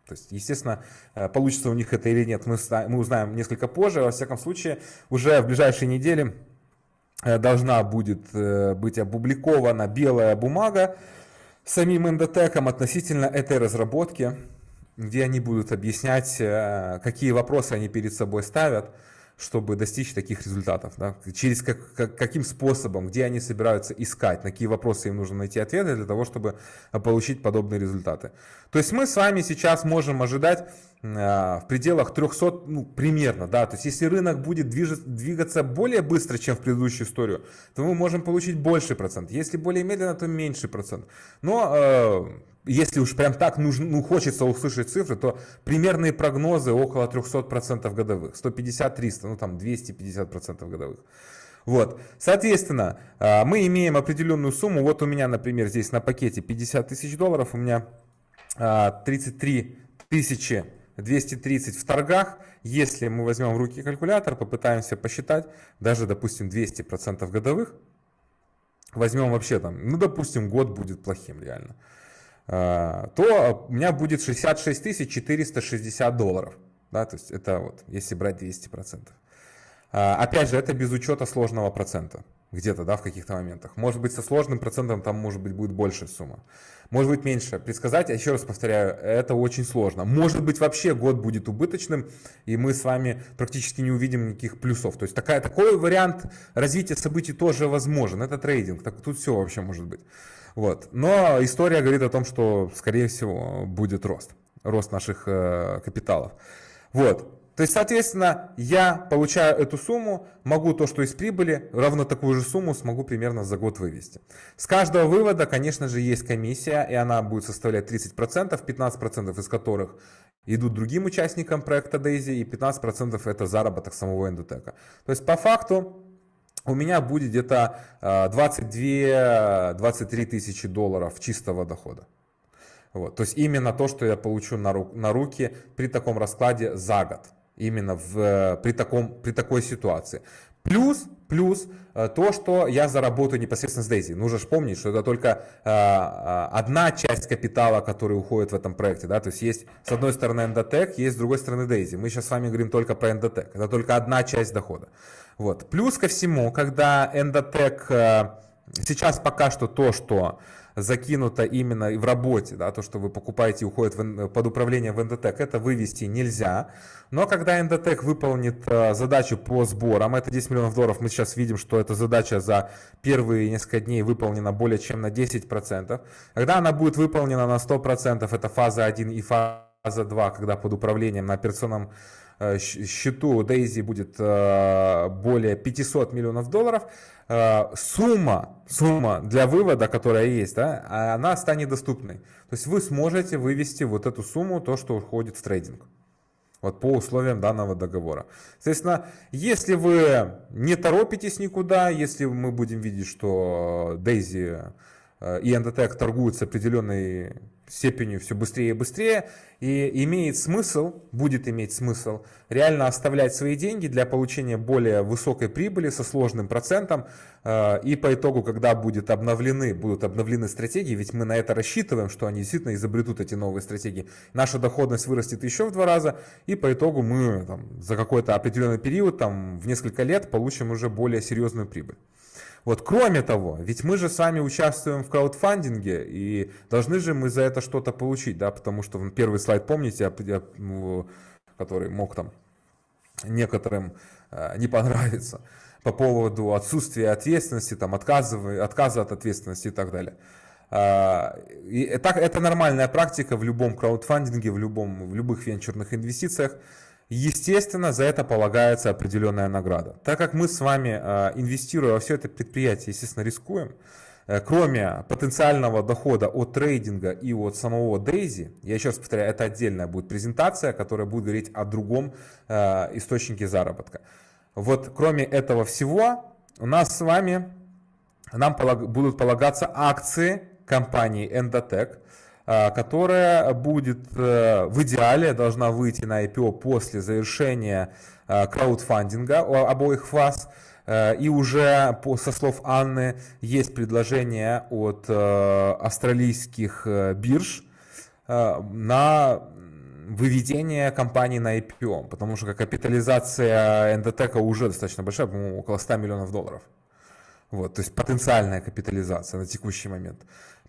То есть, естественно, э, получится у них это или нет, мы, узнаем несколько позже. Во всяком случае, уже в ближайшие недели э, должна будет э, быть опубликована белая бумага самим эндотеком относительно этой разработки, где они будут объяснять, какие вопросы они перед собой ставят, чтобы достичь таких результатов? Да? Через как, как, каким способом, где они собираются искать, на какие вопросы им нужно найти ответы для того, чтобы э, получить подобные результаты? То есть мы с вами сейчас можем ожидать э, в пределах 300, ну, примерно, да, то есть если рынок будет движет, двигаться более быстро, чем в предыдущую историю, то мы можем получить больше процент, если более медленно, то меньший процент. Но э, если уж прям так нужно, ну, хочется услышать цифры, то примерные прогнозы около 300% годовых, 150-300, ну там 250% годовых. Вот. Соответственно, а, мы имеем определенную сумму. Вот у меня, например, здесь на пакете 50 тысяч долларов, у меня 33 а, тысячи 230 в торгах. Если мы возьмем в руки калькулятор, попытаемся посчитать, даже, допустим, 200% годовых, возьмем вообще там, ну, допустим, год будет плохим реально. А, то а, у меня будет 66 460 долларов. Да, то есть это вот, если брать 200%. А, опять же, это без учета сложного процента где-то, да, в каких-то моментах. Может быть, со сложным процентом там, может быть, будет большая сумма. Может быть, меньше. Предсказать, я еще раз повторяю, это очень сложно. Может быть, вообще год будет убыточным, и мы с вами практически не увидим никаких плюсов. То есть такая, такой вариант развития событий тоже возможен. Это трейдинг. Так, тут все вообще может быть. Вот. Но история говорит о том, что, скорее всего, будет рост. Рост наших э, капиталов. Вот. То есть, соответственно, я получаю эту сумму, могу то, что из прибыли, равно такую же сумму смогу примерно за год вывести. С каждого вывода, конечно же, есть комиссия, и она будет составлять 30%, 15% из которых идут другим участникам проекта Дейзи, и 15% это заработок самого эндотека. То есть, по факту, у меня будет где-то 22-23 а, тысячи долларов чистого дохода. Вот. То есть именно то, что я получу на, ру- на руки при таком раскладе за год. Именно в, э, при, таком, при такой ситуации. Плюс Плюс э, то, что я заработаю непосредственно с Дейзи. Нужно же помнить, что это только э, э, одна часть капитала, который уходит в этом проекте. Да? То есть есть с одной стороны Эндотек есть с другой стороны Дейзи. Мы сейчас с вами говорим только про Эндотек Это только одна часть дохода. Вот. Плюс ко всему, когда Endotech сейчас пока что то, что закинуто именно в работе, да, то, что вы покупаете и уходит в, э, под управление в НДТЭК, это вывести нельзя. Но когда НДТЭК выполнит э, задачу по сборам, это 10 миллионов долларов, мы сейчас видим, что эта задача за первые несколько дней выполнена более чем на 10%. Когда она будет выполнена на 100%, это фаза 1 и фаза фаза 2, когда под управлением на операционном Э, счету Дейзи будет э, более 500 миллионов долларов, э, сумма, сумма для вывода, которая есть, да, она станет доступной. То есть вы сможете вывести вот эту сумму, то, что уходит в трейдинг. Вот по условиям данного договора. Соответственно, если вы не торопитесь никуда, если мы будем видеть, что Дейзи и Endotech торгуют с определенной степенью все быстрее и быстрее, и имеет смысл, будет иметь смысл, реально оставлять свои деньги для получения более высокой прибыли со сложным процентом, э, и по итогу, когда будет обновлены, будут обновлены стратегии, ведь мы на это рассчитываем, что они действительно изобретут эти новые стратегии, наша доходность вырастет еще в два раза, и по итогу мы там, за какой-то определенный период, там, в несколько лет, получим уже более серьезную прибыль. Вот кроме того, ведь мы же сами участвуем в краудфандинге, и должны же мы за это что-то получить, да, потому что первый слайд, помните, ну, который мог там некоторым э, не понравиться по поводу отсутствия ответственности, там, отказа, отказа от ответственности и так далее. А, и э, так, это нормальная практика в любом краудфандинге, в, любом, в любых венчурных инвестициях. Естественно, за это полагается определенная награда. Так как мы с вами, э, инвестируя во все это предприятие, естественно, рискуем, э, кроме потенциального дохода от трейдинга и от самого Дейзи, я еще раз повторяю, это отдельная будет презентация, которая будет говорить о другом э, источнике заработка. Вот кроме этого всего, у нас с вами, нам будут полагаться акции компании Endotech, а, которая будет э, в идеале должна выйти на IPO после завершения а, краудфандинга обоих фаз. Э, и уже по, со слов Анны есть предложение от э, австралийских бирж на выведение компании на IPO, потому что капитализация эндотека уже достаточно большая, по-моему, около 100 миллионов долларов. Вот, то есть потенциальная капитализация на текущий момент.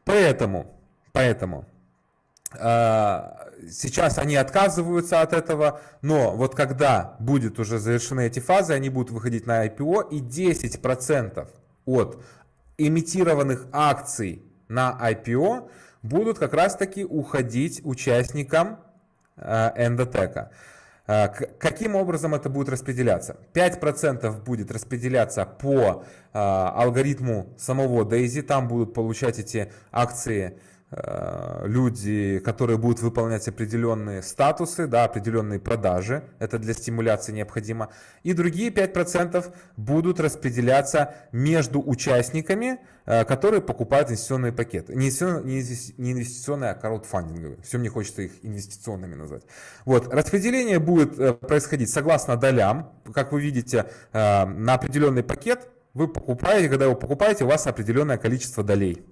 Поэтому Поэтому а, Сейчас они отказываются от этого, но вот когда будут уже завершены эти фазы, они будут выходить на IPO, и 10% от имитированных акций на IPO будут как раз-таки уходить участникам а, эндотека. А, каким образом это будет распределяться? 5% будет распределяться по алгоритму самого Дейзи, там будут получать эти акции Э, люди, которые будут выполнять определенные статусы, да, определенные продажи, это для стимуляции необходимо, и другие 5% будут распределяться между участниками, э, которые покупают инвестиционные пакеты. Не инвестиционные, а краудфандинговые. Все мне хочется их инвестиционными назвать. Вот. Распределение будет э, происходить согласно долям. Как вы видите, на определенный пакет вы покупаете, когда его покупаете, у вас определенное количество долей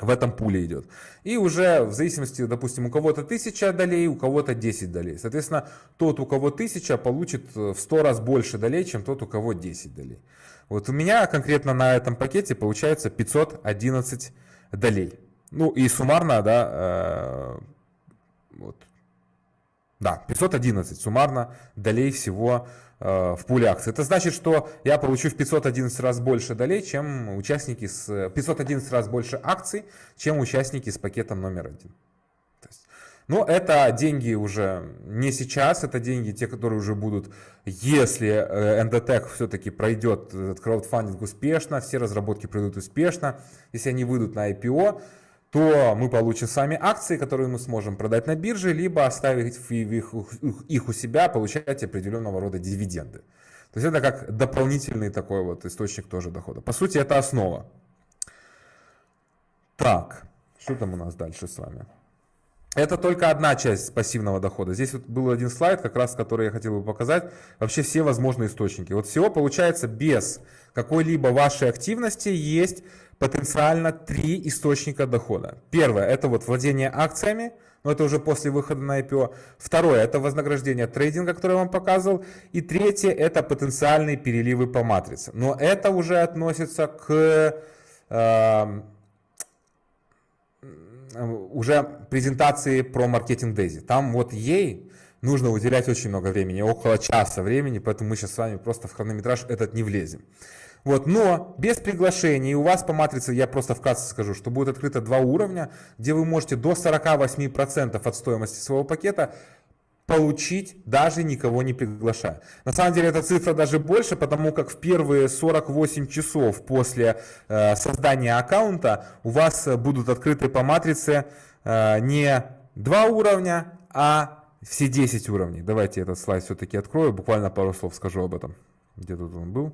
в этом пуле идет. И уже в зависимости, допустим, у кого-то 1000 долей, у кого-то 10 долей. Соответственно, тот, у кого 1000, получит в 100 раз больше долей, чем тот, у кого 10 долей. Вот у меня конкретно на этом пакете получается 511 долей. Ну и суммарно, да, э, вот, да, 511 суммарно долей всего Э, в пуле акций. Это значит, что я получу в 511 раз больше долей, чем участники с 511 раз больше акций, чем участники с пакетом номер один. То есть, но ну, это деньги уже не сейчас, это деньги те, которые уже будут, если Endotech э, все-таки пройдет этот краудфандинг успешно, все разработки пройдут успешно, если они выйдут на IPO, то мы получим с вами акции, которые мы сможем продать на бирже, либо оставить их, у себя, получать определенного рода дивиденды. То есть это как дополнительный такой вот источник тоже дохода. По сути, это основа. Так, что там у нас дальше с вами? Это только одна часть пассивного дохода. Здесь вот был один слайд, как раз который я хотел бы показать. Вообще все возможные источники. Вот всего получается без какой-либо вашей активности есть потенциально три источника дохода. Первое – это вот владение акциями, но это уже после выхода на IPO. Второе – это вознаграждение трейдинга, которое я вам показывал. И третье – это потенциальные переливы по матрице. Но это уже относится к эм, э, уже презентации про маркетинг Дейзи. Там вот ей нужно уделять очень много времени, около часа времени, поэтому мы сейчас с вами просто в хронометраж этот не влезем. Вот, но без приглашений у вас по матрице, я просто вкратце скажу, что будет открыто два уровня, где вы можете до 48% от стоимости своего пакета получить, даже никого не приглашая. На самом деле эта цифра даже больше, потому как в первые 48 часов после э, создания аккаунта у вас э, будут открыты по матрице э, не два уровня, а все 10 уровней. Давайте этот слайд все-таки открою, буквально пару слов скажу об этом. Где тут он был?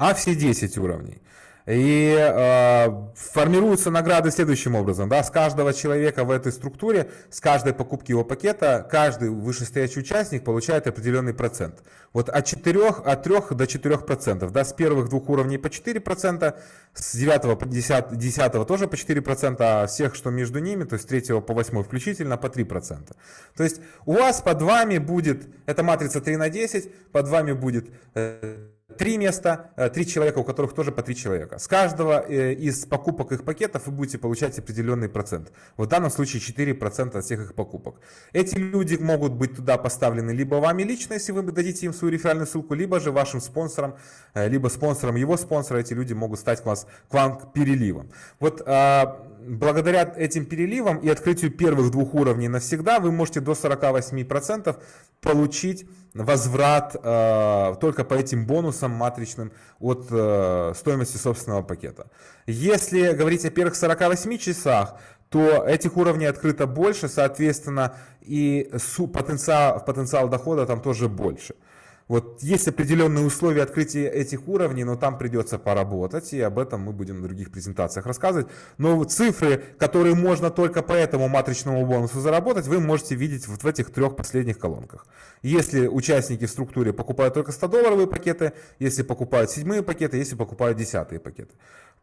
а все 10 уровней. И э, формируются награды следующим образом. Да, с каждого человека в этой структуре, с каждой покупки его пакета, каждый вышестоящий участник получает определенный процент. Вот от, 4, от 3 до 4 процентов. Да, с первых двух уровней по 4 процента, с 9 по 10, 10 тоже по 4 процента, а всех, что между ними, то есть с 3 по 8 включительно, по 3 процента. То есть у вас под вами будет, это матрица 3 на 10, под вами будет... Э, три места, э, три человека, у которых тоже по три человека. С каждого э, из покупок их пакетов вы будете получать определенный процент. В данном случае 4% от всех их покупок. Эти люди могут быть туда поставлены либо вами лично, если вы дадите им свою реферальную ссылку, либо же вашим спонсором, э, либо спонсором его спонсора. Эти люди могут стать к, вас, к вам переливом. Вот а, благодаря этим переливам и открытию первых двух уровней навсегда вы можете до 48% получить возврат э, только по этим бонусам матричным от э, стоимости собственного пакета. Если говорить о первых 48 часах, то этих уровней открыто больше, соответственно, и потенциал, потенциал дохода там тоже больше. Э, вот есть определенные условия открытия этих уровней, но там придется поработать, и об этом мы будем в других презентациях рассказывать. Но цифры, которые можно только по этому матричному бонусу заработать, вы можете видеть вот в этих трех последних колонках. Если участники в структуре покупают только 100-долларовые пакеты, если покупают седьмые пакеты, если покупают десятые пакеты.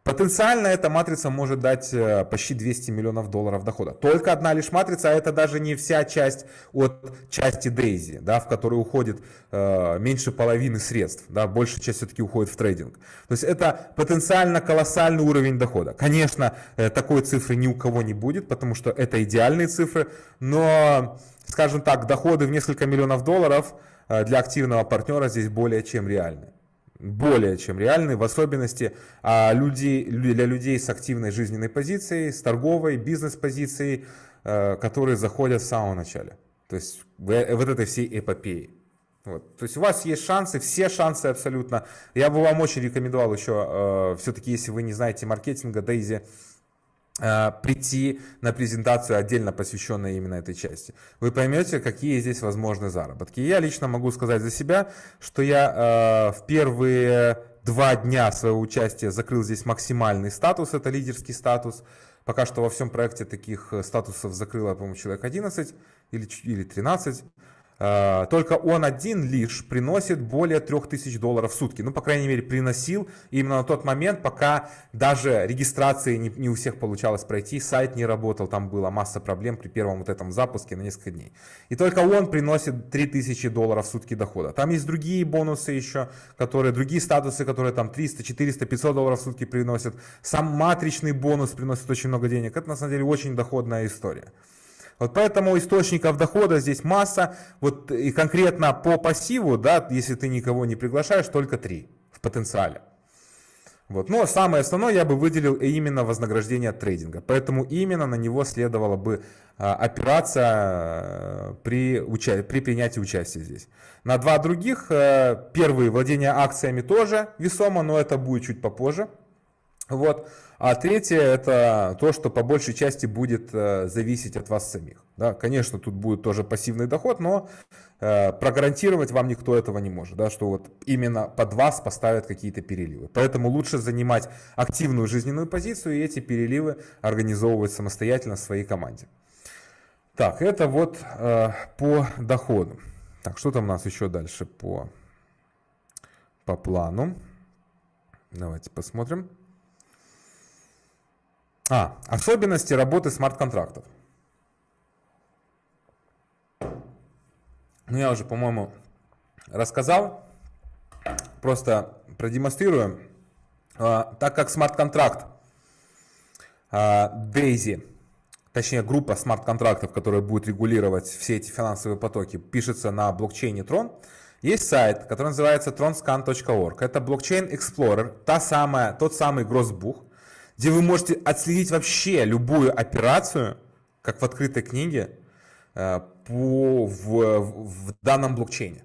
Потенциально эта матрица может дать э, почти 200 миллионов долларов дохода. Только одна лишь матрица, а это даже не вся часть от части Дейзи, да, в которую уходит э, меньше половины средств, да, большая часть все-таки уходит в трейдинг. То есть это потенциально колоссальный уровень дохода. Конечно, э, такой цифры ни у кого не будет, потому что это идеальные цифры, но, скажем так, доходы в несколько миллионов долларов э, для активного партнера здесь более чем реальны более чем реальны, в особенности а, людей, для людей с активной жизненной позицией, с торговой, бизнес-позицией, а, которые заходят в самом начале. То есть в, э, вот этой всей эпопеи. Вот. То есть у вас есть шансы, все шансы абсолютно. Я бы вам очень рекомендовал еще, э, а, все-таки, если вы не знаете маркетинга, Дейзи, Э, прийти на презентацию отдельно посвященную именно этой части. Вы поймете, какие здесь возможны заработки. Я лично могу сказать за себя, что я э, в первые два дня своего участия закрыл здесь максимальный статус, это лидерский статус. Пока что во всем проекте таких э, статусов закрыло, по-моему, человек 11 или, или 13. А, только он один лишь приносит более 3000 долларов в сутки. Ну, по крайней мере, приносил именно на тот момент, пока даже регистрации не, не у всех получалось пройти, сайт не работал, там была масса проблем при первом вот этом запуске на несколько дней. И только он приносит 3000 долларов в сутки дохода. Там есть другие бонусы еще, которые, другие статусы, которые там 300, 400, 500 долларов в сутки приносят. Сам матричный бонус приносит очень много денег. Это на самом деле очень доходная история. Вот поэтому источников дохода здесь масса. Вот э, и конкретно по пассиву, да, если ты никого не приглашаешь, только три в потенциале. Вот. Но самое основное я бы выделил э, именно вознаграждение трейдинга. Поэтому именно на него следовало бы а, опираться э, при, уча... при принятии участия здесь. На два других, первые владение акциями тоже весомо, но это будет чуть попозже. Вот. А третье – это то, что по большей части будет э, зависеть от вас самих. Да, конечно, тут будет тоже пассивный доход, но э, прогарантировать вам никто этого не может, да, что вот именно под вас поставят какие-то переливы. Поэтому лучше занимать активную жизненную позицию и эти переливы организовывать самостоятельно в своей команде. Так, это вот э, по доходу. Так, что там у нас еще дальше по, по плану? Давайте посмотрим. А, особенности работы смарт-контрактов. Ну, я уже, по-моему, рассказал. Просто продемонстрирую. А, так как смарт-контракт а, Дейзи, точнее группа смарт-контрактов, которая будет регулировать все эти финансовые потоки, пишется на блокчейне Tron, есть сайт, который называется tronscan.org. Это блокчейн эксплорер та самая, тот самый гроссбух, где вы можете отследить вообще любую операцию, как в открытой книге, э, по, в, в данном блокчейне.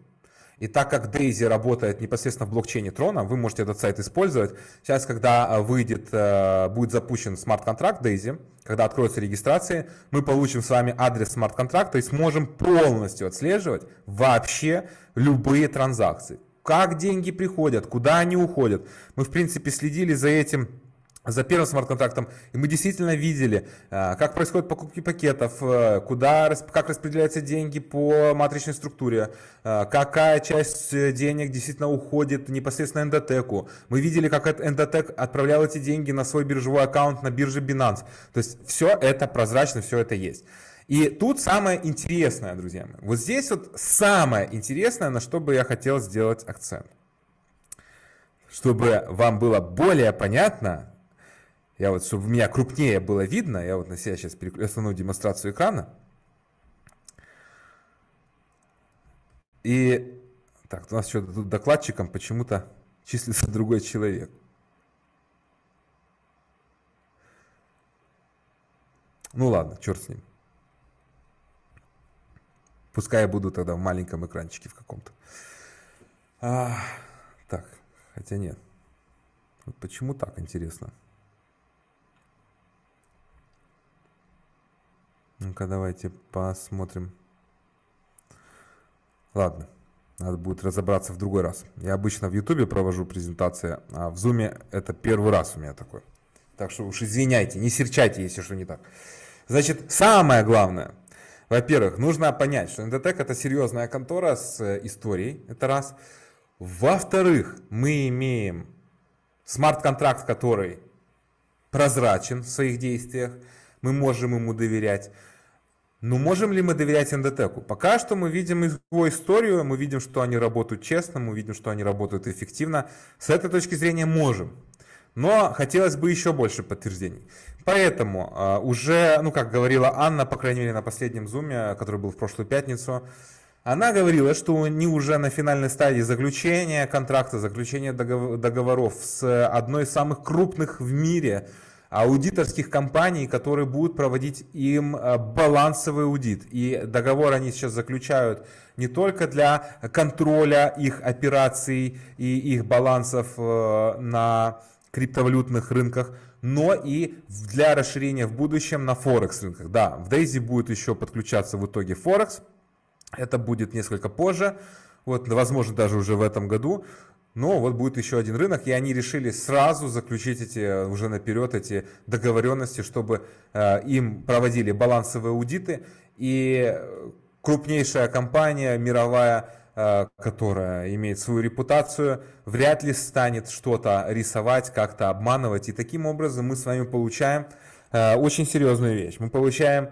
И так как Дейзи работает непосредственно в блокчейне Трона, вы можете этот сайт использовать. Сейчас, когда э, выйдет, э, будет запущен смарт-контракт Дейзи, когда откроются регистрации, мы получим с вами адрес смарт-контракта и сможем полностью отслеживать вообще любые транзакции. Как деньги приходят, куда они уходят. Мы, в принципе, следили за этим за первым смарт-контрактом. И мы действительно видели, а, как происходят покупки пакетов, э, куда, как распределяются деньги по матричной структуре, а, какая часть э, денег действительно уходит непосредственно эндотеку. Мы видели, как эндотек отправлял эти деньги на свой биржевой аккаунт на бирже Binance. То есть все это прозрачно, все это есть. И тут самое интересное, друзья мои. Вот здесь вот самое интересное, на что бы я хотел сделать акцент. Чтобы вам было более понятно, я вот, чтобы меня крупнее было видно, я вот на себя сейчас переключу основную демонстрацию экрана. И так, у нас что-то тут докладчиком почему-то числится другой человек. Ну ладно, черт с ним. Пускай я буду тогда в маленьком экранчике в каком-то. А, так, хотя нет. Вот почему так, интересно. Ну-ка, давайте посмотрим. Ладно, надо будет разобраться в другой раз. Я обычно в Ютубе провожу презентации, а в Зуме это первый раз у меня такой. Так что уж извиняйте, не серчайте, если что не так. Значит, самое главное. Во-первых, нужно понять, что Endotech это серьезная контора с э, историей, это раз. Во-вторых, мы имеем смарт-контракт, который прозрачен в своих действиях, мы можем ему доверять. Ну, можем ли мы доверять Эндотеку? Пока что мы видим его историю, мы видим, что они работают честно, мы видим, что они работают эффективно. С этой точки зрения можем. Но хотелось бы еще больше подтверждений. Поэтому а, уже, ну, как говорила Анна, по крайней мере, на последнем зуме, который был в прошлую пятницу, она говорила, что они уже на финальной стадии заключения контракта, заключения договоров с одной из самых крупных в мире – аудиторских компаний, которые будут проводить им э, балансовый аудит. И договор они сейчас заключают не только для контроля их операций и их балансов э, на криптовалютных рынках, но и для расширения в будущем на Форекс рынках. Да, в Дейзи будет еще подключаться в итоге Форекс, это будет несколько позже, вот, возможно, даже уже в этом году. Но вот будет еще один рынок, и они решили сразу заключить эти, э, уже наперед эти договоренности, чтобы э, им проводили балансовые аудиты. И э, крупнейшая компания мировая, э, которая имеет свою репутацию, вряд ли станет что-то рисовать, как-то обманывать. И таким образом мы с вами получаем э, очень серьезную вещь. Мы получаем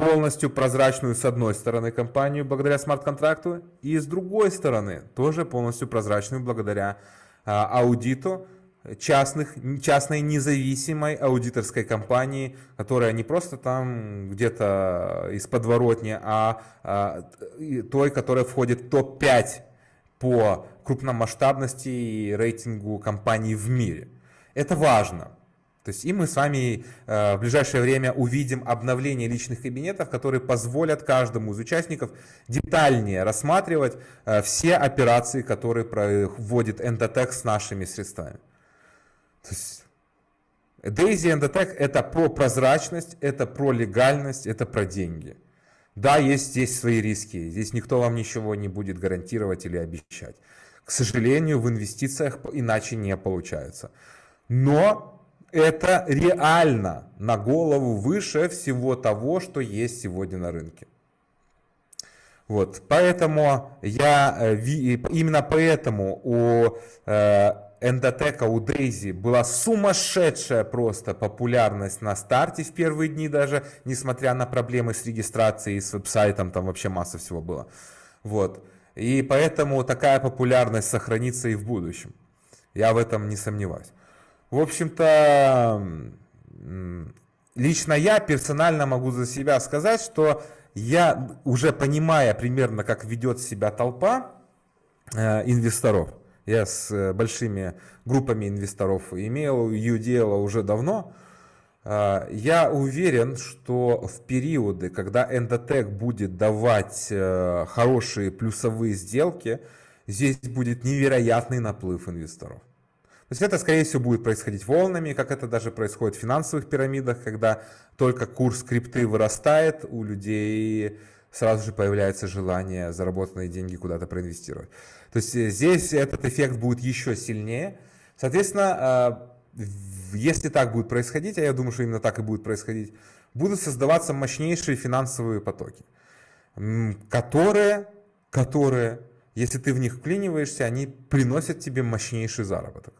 полностью прозрачную с одной стороны компанию благодаря смарт-контракту и с другой стороны тоже полностью прозрачную благодаря а, аудиту частных, частной независимой аудиторской компании, которая не просто там где-то из подворотни, а, а той, которая входит в топ-5 по крупномасштабности и рейтингу компаний в мире. Это важно – то есть и мы с вами э, в ближайшее время увидим обновление личных кабинетов, которые позволят каждому из участников детальнее рассматривать э, все операции, которые проводит Endotech с нашими средствами. То есть Daisy Endotech это про прозрачность, это про легальность, это про деньги. Да, есть здесь свои риски, здесь никто вам ничего не будет гарантировать или обещать. К сожалению, в инвестициях иначе не получается. Но это реально на голову выше всего того, что есть сегодня на рынке. Вот, поэтому я, э, именно поэтому у э, Эндотека, у Дейзи была сумасшедшая просто популярность на старте в первые дни даже, несмотря на проблемы с регистрацией, с веб-сайтом, там вообще масса всего было. Вот, и поэтому такая популярность сохранится и в будущем. Я в этом не сомневаюсь. В общем-то, лично я персонально могу за себя сказать, что я уже понимая примерно, как ведет себя толпа э, инвесторов, я с э, большими группами инвесторов имел ее дело уже давно, э, я уверен, что в периоды, когда Endotech будет давать хорошие плюсовые сделки, здесь будет невероятный наплыв инвесторов. То есть это, скорее всего, будет происходить волнами, как это даже происходит в финансовых пирамидах, когда только курс крипты вырастает, у людей сразу же появляется желание заработанные деньги куда-то проинвестировать. То есть э, здесь этот эффект будет еще сильнее. Соответственно, э, если так будет происходить, а я думаю, что именно так и будет происходить, будут создаваться мощнейшие финансовые потоки, которые, которые, если ты в них вклиниваешься, они приносят тебе мощнейший заработок.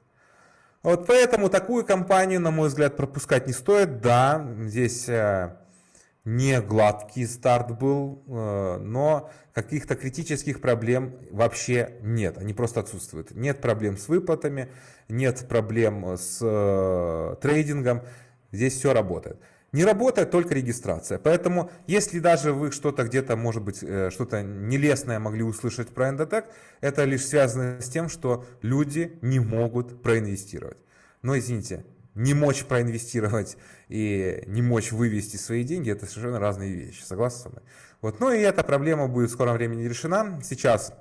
Вот поэтому такую компанию, на мой взгляд, пропускать не стоит. Да, здесь э, не гладкий старт был, э, но каких-то критических проблем вообще нет, они просто отсутствуют. Нет проблем с выплатами, нет проблем с э, трейдингом, здесь все работает. Не работает только регистрация. Поэтому, если даже вы что-то где-то, может быть, э, что-то нелестное могли услышать про Endotech, это лишь связано с тем, что люди не могут проинвестировать. Но, извините, не мочь проинвестировать и не мочь вывести свои деньги – это совершенно разные вещи, согласны со мной? Вот. Ну и эта проблема будет в скором времени решена. Сейчас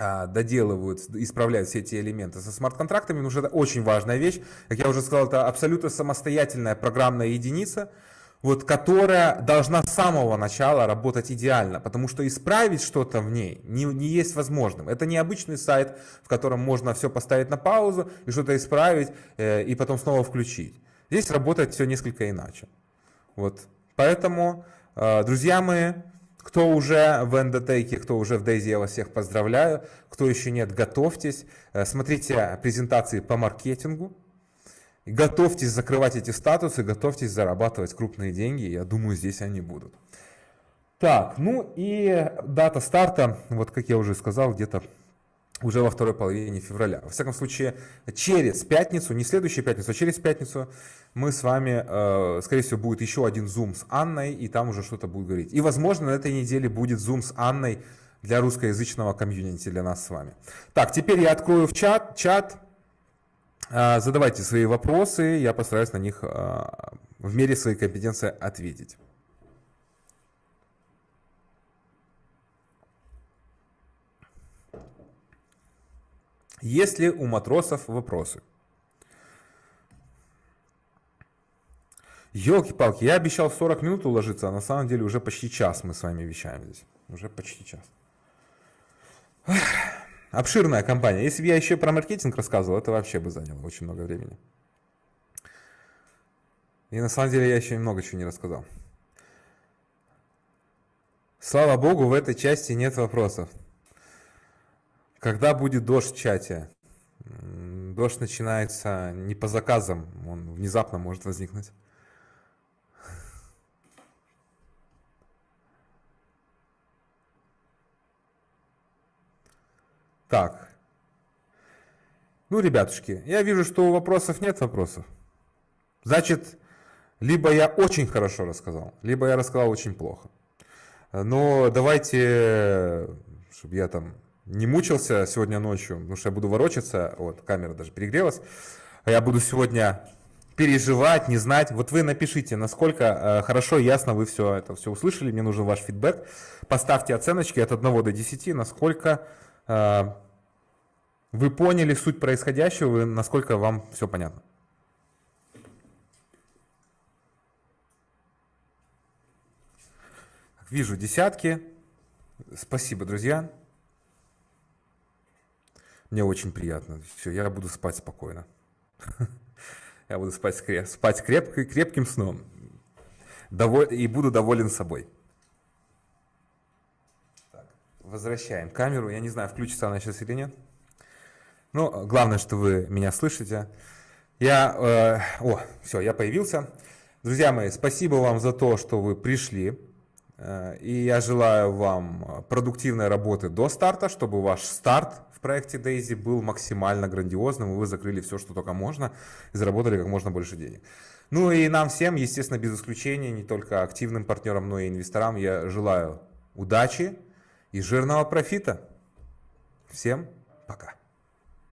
а, доделывают, исправляют все эти элементы. Со смарт-контрактами уже это очень важная вещь. Как я уже сказал, это абсолютно самостоятельная программная единица, вот, которая должна с самого начала работать идеально, потому что исправить что-то в ней не, не есть возможным. Это не обычный сайт, в котором можно все поставить на паузу и что-то исправить, э, и потом снова включить. Здесь работает все несколько иначе. Вот. Поэтому, э, друзья мои, кто уже в эндотейке, кто уже в Дейзи, я вас всех поздравляю. Кто еще нет, готовьтесь. Э, смотрите презентации по маркетингу. Готовьтесь закрывать эти статусы, готовьтесь зарабатывать крупные деньги. Я думаю, здесь они будут. Так, ну и дата старта, вот как я уже сказал, где-то уже во второй половине февраля. Во всяком случае, через пятницу, не следующую пятницу, а через пятницу мы с вами, э, скорее всего, будет еще один зум с Анной, и там уже что-то будет говорить. И, возможно, на этой неделе будет зум с Анной для русскоязычного комьюнити, для нас с вами. Так, теперь я открою в чат. чат. Э, задавайте свои вопросы, я постараюсь на них э, в мере своей компетенции ответить. Есть ли у матросов вопросы? Елки-палки, я обещал 40 минут уложиться, а на самом деле уже почти час мы с вами вещаем здесь. Уже почти час. Ах, обширная компания. Если бы я еще про маркетинг рассказывал, это вообще бы заняло очень много времени. И на самом деле я еще много чего не рассказал. Слава богу, в этой части нет вопросов. Когда будет дождь в чате? Дождь начинается не по заказам, он внезапно может возникнуть. Так. Ну, ребятушки, я вижу, что у вопросов нет вопросов. Значит, либо я очень хорошо рассказал, либо я рассказал очень плохо. Но давайте, э, чтобы я там не мучился сегодня ночью, потому что я буду ворочаться, вот, камера даже перегрелась, а я буду сегодня переживать, не знать. Вот вы напишите, насколько э, хорошо и ясно вы все это все услышали, мне нужен ваш фидбэк. Поставьте оценочки от 1 до 10, насколько э, вы поняли суть происходящего, и насколько вам все понятно. Вижу десятки. Спасибо, друзья мне очень приятно. Все, я буду спать спокойно. Я буду спать, креп, спать крепкой, крепким сном. Доволь, и буду доволен собой. Так, возвращаем камеру. Я не знаю, включится она сейчас или нет. Но ну, главное, что вы меня слышите. Я, э, о, все, я появился. Друзья мои, спасибо вам за то, что вы пришли. Э, и я желаю вам э, продуктивной работы до старта, чтобы ваш старт в проекте Дейзи был максимально грандиозным, и вы закрыли все, что только можно, и заработали как можно больше денег. Ну и нам всем, естественно, без исключения, не только активным партнерам, но и инвесторам, я желаю удачи и жирного профита. Всем пока.